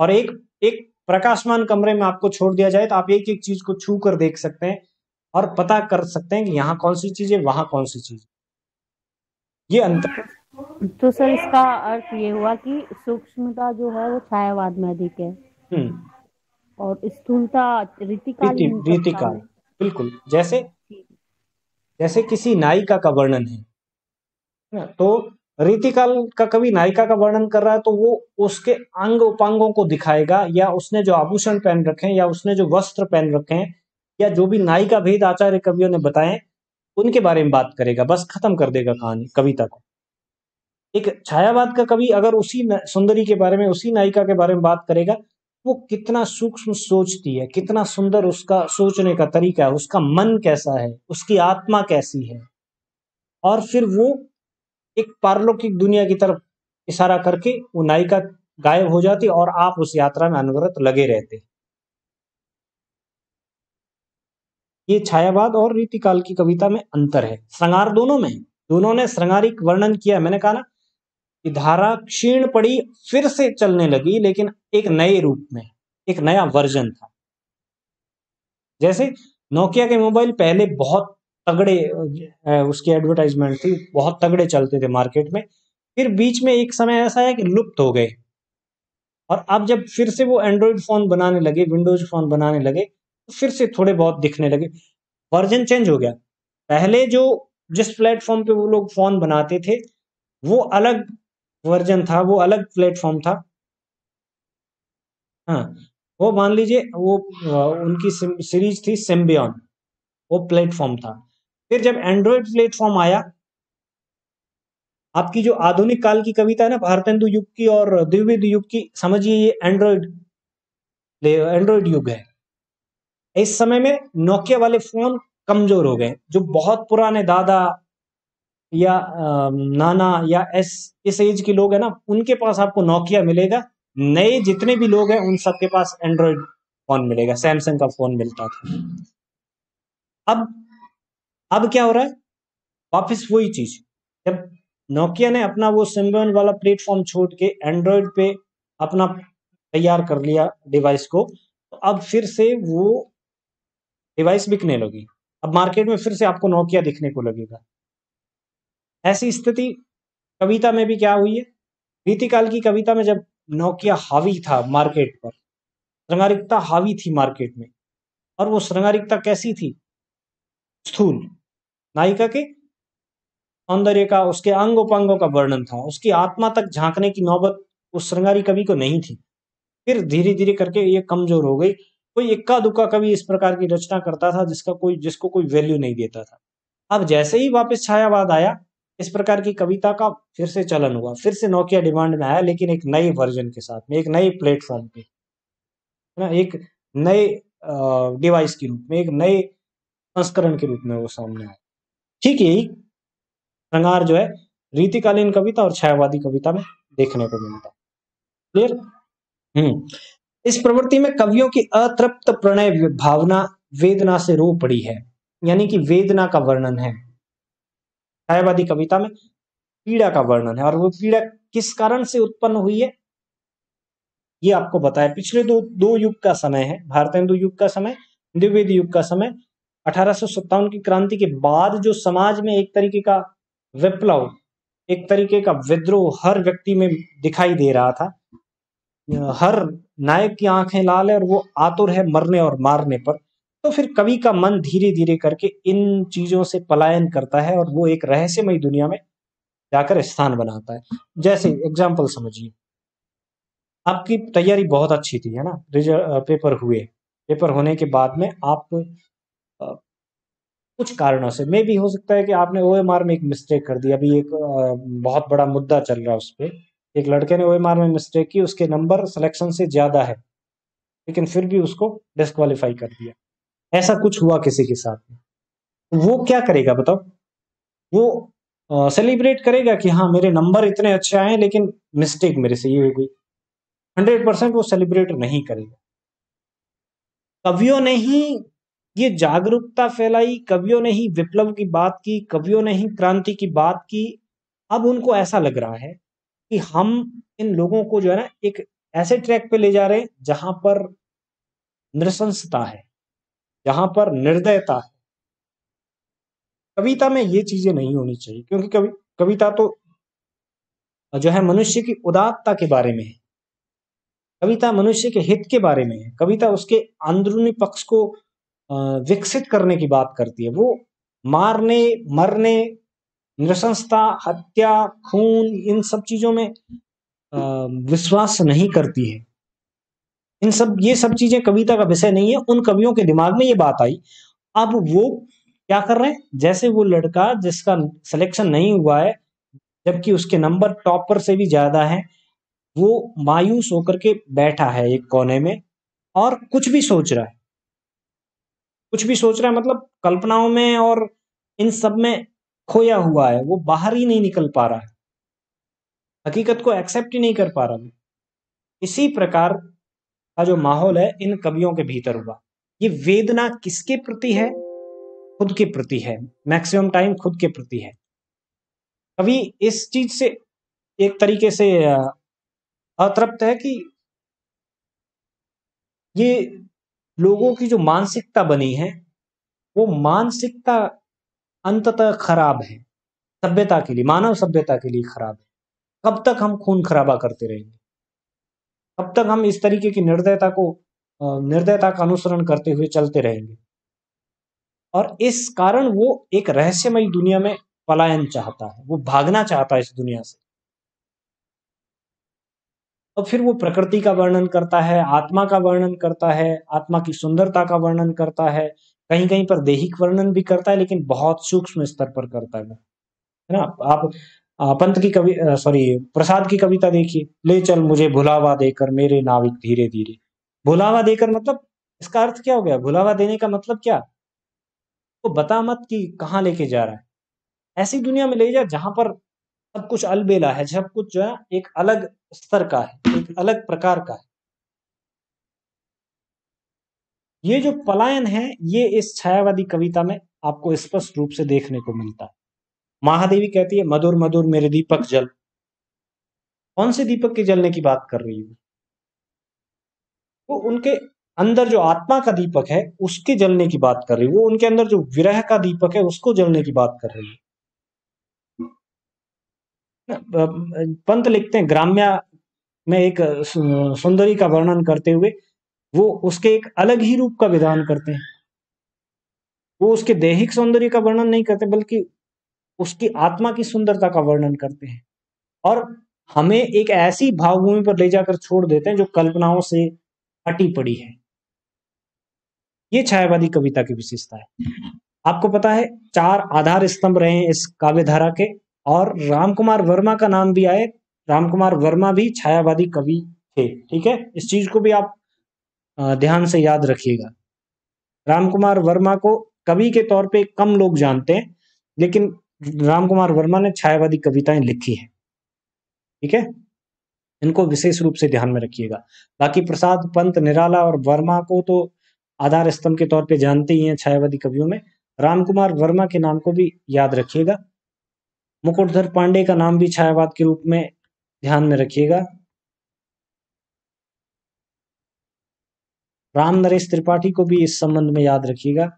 S1: और एक एक प्रकाशमान कमरे में आपको छोड़ दिया जाए तो आप एक एक चीज को छू कर देख सकते हैं और पता कर सकते हैं कि यहाँ कौन सी चीज है वहां कौन सी चीज ये अंतर तो सर इसका अर्थ ये हुआ कि सूक्ष्मता जो है वो छायावाद में अधिक है हम्म। और स्थूलता रीतिकाल बिल्कुल जैसे जैसे किसी नायिका का वर्णन है तो रीतिकाल का कवि नायिका का वर्णन कर रहा है तो वो उसके अंग उपांगों को दिखाएगा या उसने जो आभूषण पहन रखे हैं या उसने जो वस्त्र पहन रखे हैं या जो भी नायिका भेद आचार्य कवियों ने बताए उनके बारे में बात करेगा बस खत्म कर देगा कहानी कविता को एक छायावाद का कवि अगर उसी सुंदरी के बारे में उसी नायिका के बारे में बात करेगा वो कितना सूक्ष्म सोचती है कितना सुंदर उसका सोचने का तरीका है उसका मन कैसा है उसकी आत्मा कैसी है और फिर वो एक पारलौकिक दुनिया की तरफ इशारा करके वो नायिका गायब हो जाती और आप उस यात्रा में अनवरत लगे रहते ये छायावाद और रीतिकाल की कविता में अंतर है श्रृंगार दोनों में दोनों ने श्रृंगारिक वर्णन किया मैंने कहा ना धारा क्षीण पड़ी फिर से चलने लगी लेकिन एक नए रूप में एक नया वर्जन था जैसे नोकिया के मोबाइल पहले बहुत तगड़े उसकी एडवर्टाइजमेंट थी बहुत तगड़े चलते थे मार्केट में फिर बीच में एक समय ऐसा है कि लुप्त हो गए और अब जब फिर से वो एंड्रॉयड फोन बनाने लगे विंडोज फोन बनाने लगे तो फिर से थोड़े बहुत दिखने लगे वर्जन चेंज हो गया पहले जो जिस प्लेटफॉर्म पे वो लोग फोन बनाते थे वो अलग वर्जन था वो अलग प्लेटफॉर्म था हाँ वो मान लीजिए वो उनकी सीरीज थी सिम्बियन वो प्लेटफॉर्म था फिर जब एंड्रॉइड प्लेटफॉर्म आया आपकी जो आधुनिक काल की कविता है ना भारतेंदु युग की और द्विविध युग की समझिए ये एंड्रॉइड एंड्रॉइड युग है इस समय में नोकिया वाले फोन कमजोर हो गए जो बहुत पुराने दादा या नाना या एस इस एज के लोग है ना उनके पास आपको नोकिया मिलेगा नए जितने भी लोग हैं उन सबके पास एंड्रॉयड फोन मिलेगा सैमसंग का फोन मिलता था अब अब क्या हो रहा है वापिस वही चीज जब नोकिया ने अपना वो सिम्बन वाला प्लेटफॉर्म छोड़ के एंड्रॉयड पे अपना तैयार कर लिया डिवाइस को तो अब फिर से वो डिवाइस बिकने लगी अब मार्केट में फिर से आपको नोकिया दिखने को लगेगा ऐसी स्थिति कविता में भी क्या हुई है रीतिकाल की कविता में जब नौकिया हावी था मार्केट पर श्रृंगारिकता हावी थी मार्केट में और वो श्रृंगारिकता कैसी थी स्थूल नायिका के सौंदर्य का उसके अंग उपांगों का वर्णन था उसकी आत्मा तक झांकने की नौबत उस श्रृंगारी कवि को नहीं थी फिर धीरे धीरे करके ये कमजोर हो गई कोई इक्का दुक्का कवि इस प्रकार की रचना करता था जिसका कोई जिसको कोई वैल्यू नहीं देता था अब जैसे ही वापस छायावाद आया इस प्रकार की कविता का फिर से चलन हुआ फिर से नोकिया डिमांड में आया लेकिन एक नए वर्जन के साथ में एक नए प्लेटफॉर्म पे है ना एक नए डिवाइस के रूप में एक नए संस्करण के रूप में वो सामने आया ठीक यही श्रृंगार जो है रीतिकालीन कविता और छायावादी कविता में देखने को मिलता क्लियर हम्म इस प्रवृत्ति में कवियों की अतृप्त प्रणय भावना वेदना से रो पड़ी है यानी कि वेदना का वर्णन है छायावादी कविता में पीड़ा का वर्णन है और वो पीड़ा किस कारण से उत्पन्न हुई है ये आपको बताया पिछले दो दो युग का समय है भारतेंदु युग का समय द्विवेद युग का समय अठारह की क्रांति के बाद जो समाज में एक तरीके का विप्लव एक तरीके का विद्रोह हर व्यक्ति में दिखाई दे रहा था हर नायक की आंखें लाल है और वो आतुर है मरने और मारने पर तो फिर कवि का मन धीरे धीरे करके इन चीजों से पलायन करता है और वो एक रहस्यमय दुनिया में जाकर स्थान बनाता है जैसे एग्जाम्पल समझिए आपकी तैयारी बहुत अच्छी थी है ना रिजल्ट पेपर हुए पेपर होने के बाद में आप कुछ कारणों से मे भी हो सकता है कि आपने ओ एम आर में एक मिस्टेक कर दी अभी एक बहुत बड़ा मुद्दा चल रहा है उस पर एक लड़के ने ओ एम आर में मिस्टेक की उसके नंबर सिलेक्शन से ज्यादा है लेकिन फिर भी उसको डिस्कालीफाई कर दिया ऐसा कुछ हुआ किसी के साथ वो क्या करेगा बताओ वो सेलिब्रेट करेगा कि हाँ मेरे नंबर इतने अच्छे आए लेकिन मिस्टेक मेरे से ये हो गई हंड्रेड परसेंट वो सेलिब्रेट नहीं करेगा कवियों ने ही ये जागरूकता फैलाई कवियों ने ही विप्लव की बात की कवियों ने ही क्रांति की बात की अब उनको ऐसा लग रहा है कि हम इन लोगों को जो है ना एक ऐसे ट्रैक पे ले जा रहे हैं जहां पर नृशंसता है यहाँ पर निर्दयता है कविता में ये चीजें नहीं होनी चाहिए क्योंकि कवि कविता तो जो है मनुष्य की उदात्ता के बारे में है कविता मनुष्य के हित के बारे में है कविता उसके अंदरूनी पक्ष को विकसित करने की बात करती है वो मारने मरने नृशंसता हत्या खून इन सब चीजों में विश्वास नहीं करती है इन सब ये सब चीजें कविता का विषय नहीं है उन कवियों के दिमाग में ये बात आई अब वो क्या कर रहे हैं जैसे वो लड़का जिसका सिलेक्शन नहीं हुआ है जबकि उसके नंबर टॉपर से भी ज्यादा है वो मायूस होकर के बैठा है एक कोने में और कुछ भी सोच रहा है कुछ भी सोच रहा है मतलब कल्पनाओं में और इन सब में खोया हुआ है वो बाहर ही नहीं निकल पा रहा है हकीकत को एक्सेप्ट ही नहीं कर पा रहा है इसी प्रकार का जो माहौल है इन कवियों के भीतर हुआ ये वेदना किसके प्रति है खुद के प्रति है मैक्सिमम टाइम खुद के प्रति है कवि इस चीज से एक तरीके से अतृप्त है कि ये लोगों की जो मानसिकता बनी है वो मानसिकता अंततः खराब है सभ्यता के लिए मानव सभ्यता के लिए खराब है कब तक हम खून खराबा करते रहेंगे तब तक हम इस तरीके की निर्दयता को निर्दयता का अनुसरण करते हुए चलते रहेंगे और इस कारण वो एक रहस्यमय दुनिया में पलायन चाहता है वो भागना चाहता है इस दुनिया से और फिर वो प्रकृति का वर्णन करता है आत्मा का वर्णन करता है आत्मा की सुंदरता का वर्णन करता है कहीं कहीं पर देहिक वर्णन भी करता है लेकिन बहुत सूक्ष्म स्तर पर करता है ना आप पंत की कवि सॉरी प्रसाद की कविता देखिए ले चल मुझे भुलावा देकर मेरे नाविक धीरे धीरे भुलावा देकर मतलब इसका अर्थ क्या हो गया भुलावा देने का मतलब क्या तो बता मत कि कहाँ लेके जा रहा है ऐसी दुनिया में ले जा जहां पर सब कुछ अलबेला है सब कुछ जो है एक अलग स्तर का है एक अलग प्रकार का है ये जो पलायन है ये इस छायावादी कविता में आपको स्पष्ट रूप से देखने को मिलता है महादेवी कहती है मधुर मधुर मेरे दीपक जल कौन से दीपक के जलने की बात कर रही है वो उनके अंदर जो आत्मा का दीपक है उसके जलने की बात कर रही है वो उनके अंदर जो विरह का दीपक है उसको जलने की बात कर रही है पंत लिखते हैं ग्राम्या में एक सुंदरी का वर्णन करते हुए वो उसके एक अलग ही रूप का विधान करते हैं वो उसके दैहिक सौंदर्य का वर्णन नहीं करते बल्कि उसकी आत्मा की सुंदरता का वर्णन करते हैं और हमें एक ऐसी भावभूमि पर ले जाकर छोड़ देते हैं जो कल्पनाओं से हटी पड़ी है ये छायावादी कविता की विशेषता है आपको पता है चार आधार स्तंभ रहे हैं इस काव्य धारा के और रामकुमार वर्मा का नाम भी आए रामकुमार वर्मा भी छायावादी कवि थे ठीक है इस चीज को भी आप ध्यान से याद रखिएगा रामकुमार वर्मा को कवि के तौर पे कम लोग जानते हैं लेकिन राम कुमार वर्मा ने छायावादी कविताएं लिखी है ठीक है इनको विशेष रूप से ध्यान में रखिएगा बाकी प्रसाद पंत निराला और वर्मा को तो आधार स्तंभ के तौर पे जानते ही हैं छायावादी कवियों में राम कुमार वर्मा के नाम को भी याद रखिएगा मुकुटधर पांडे का नाम भी छायावाद के रूप में ध्यान में रखिएगा राम नरेश त्रिपाठी को भी इस संबंध में याद रखिएगा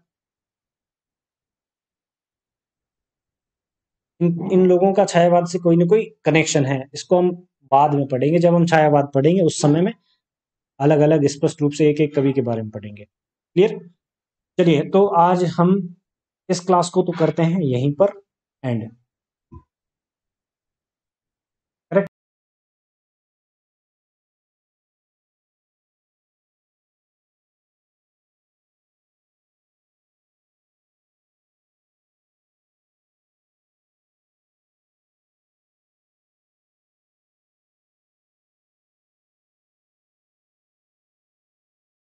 S1: इन लोगों का छायावाद से कोई ना कोई कनेक्शन है इसको हम बाद में पढ़ेंगे जब हम छायावाद पढ़ेंगे उस समय में अलग अलग स्पष्ट रूप से एक एक कवि के बारे में पढ़ेंगे क्लियर चलिए तो आज हम इस क्लास को तो करते हैं यहीं पर एंड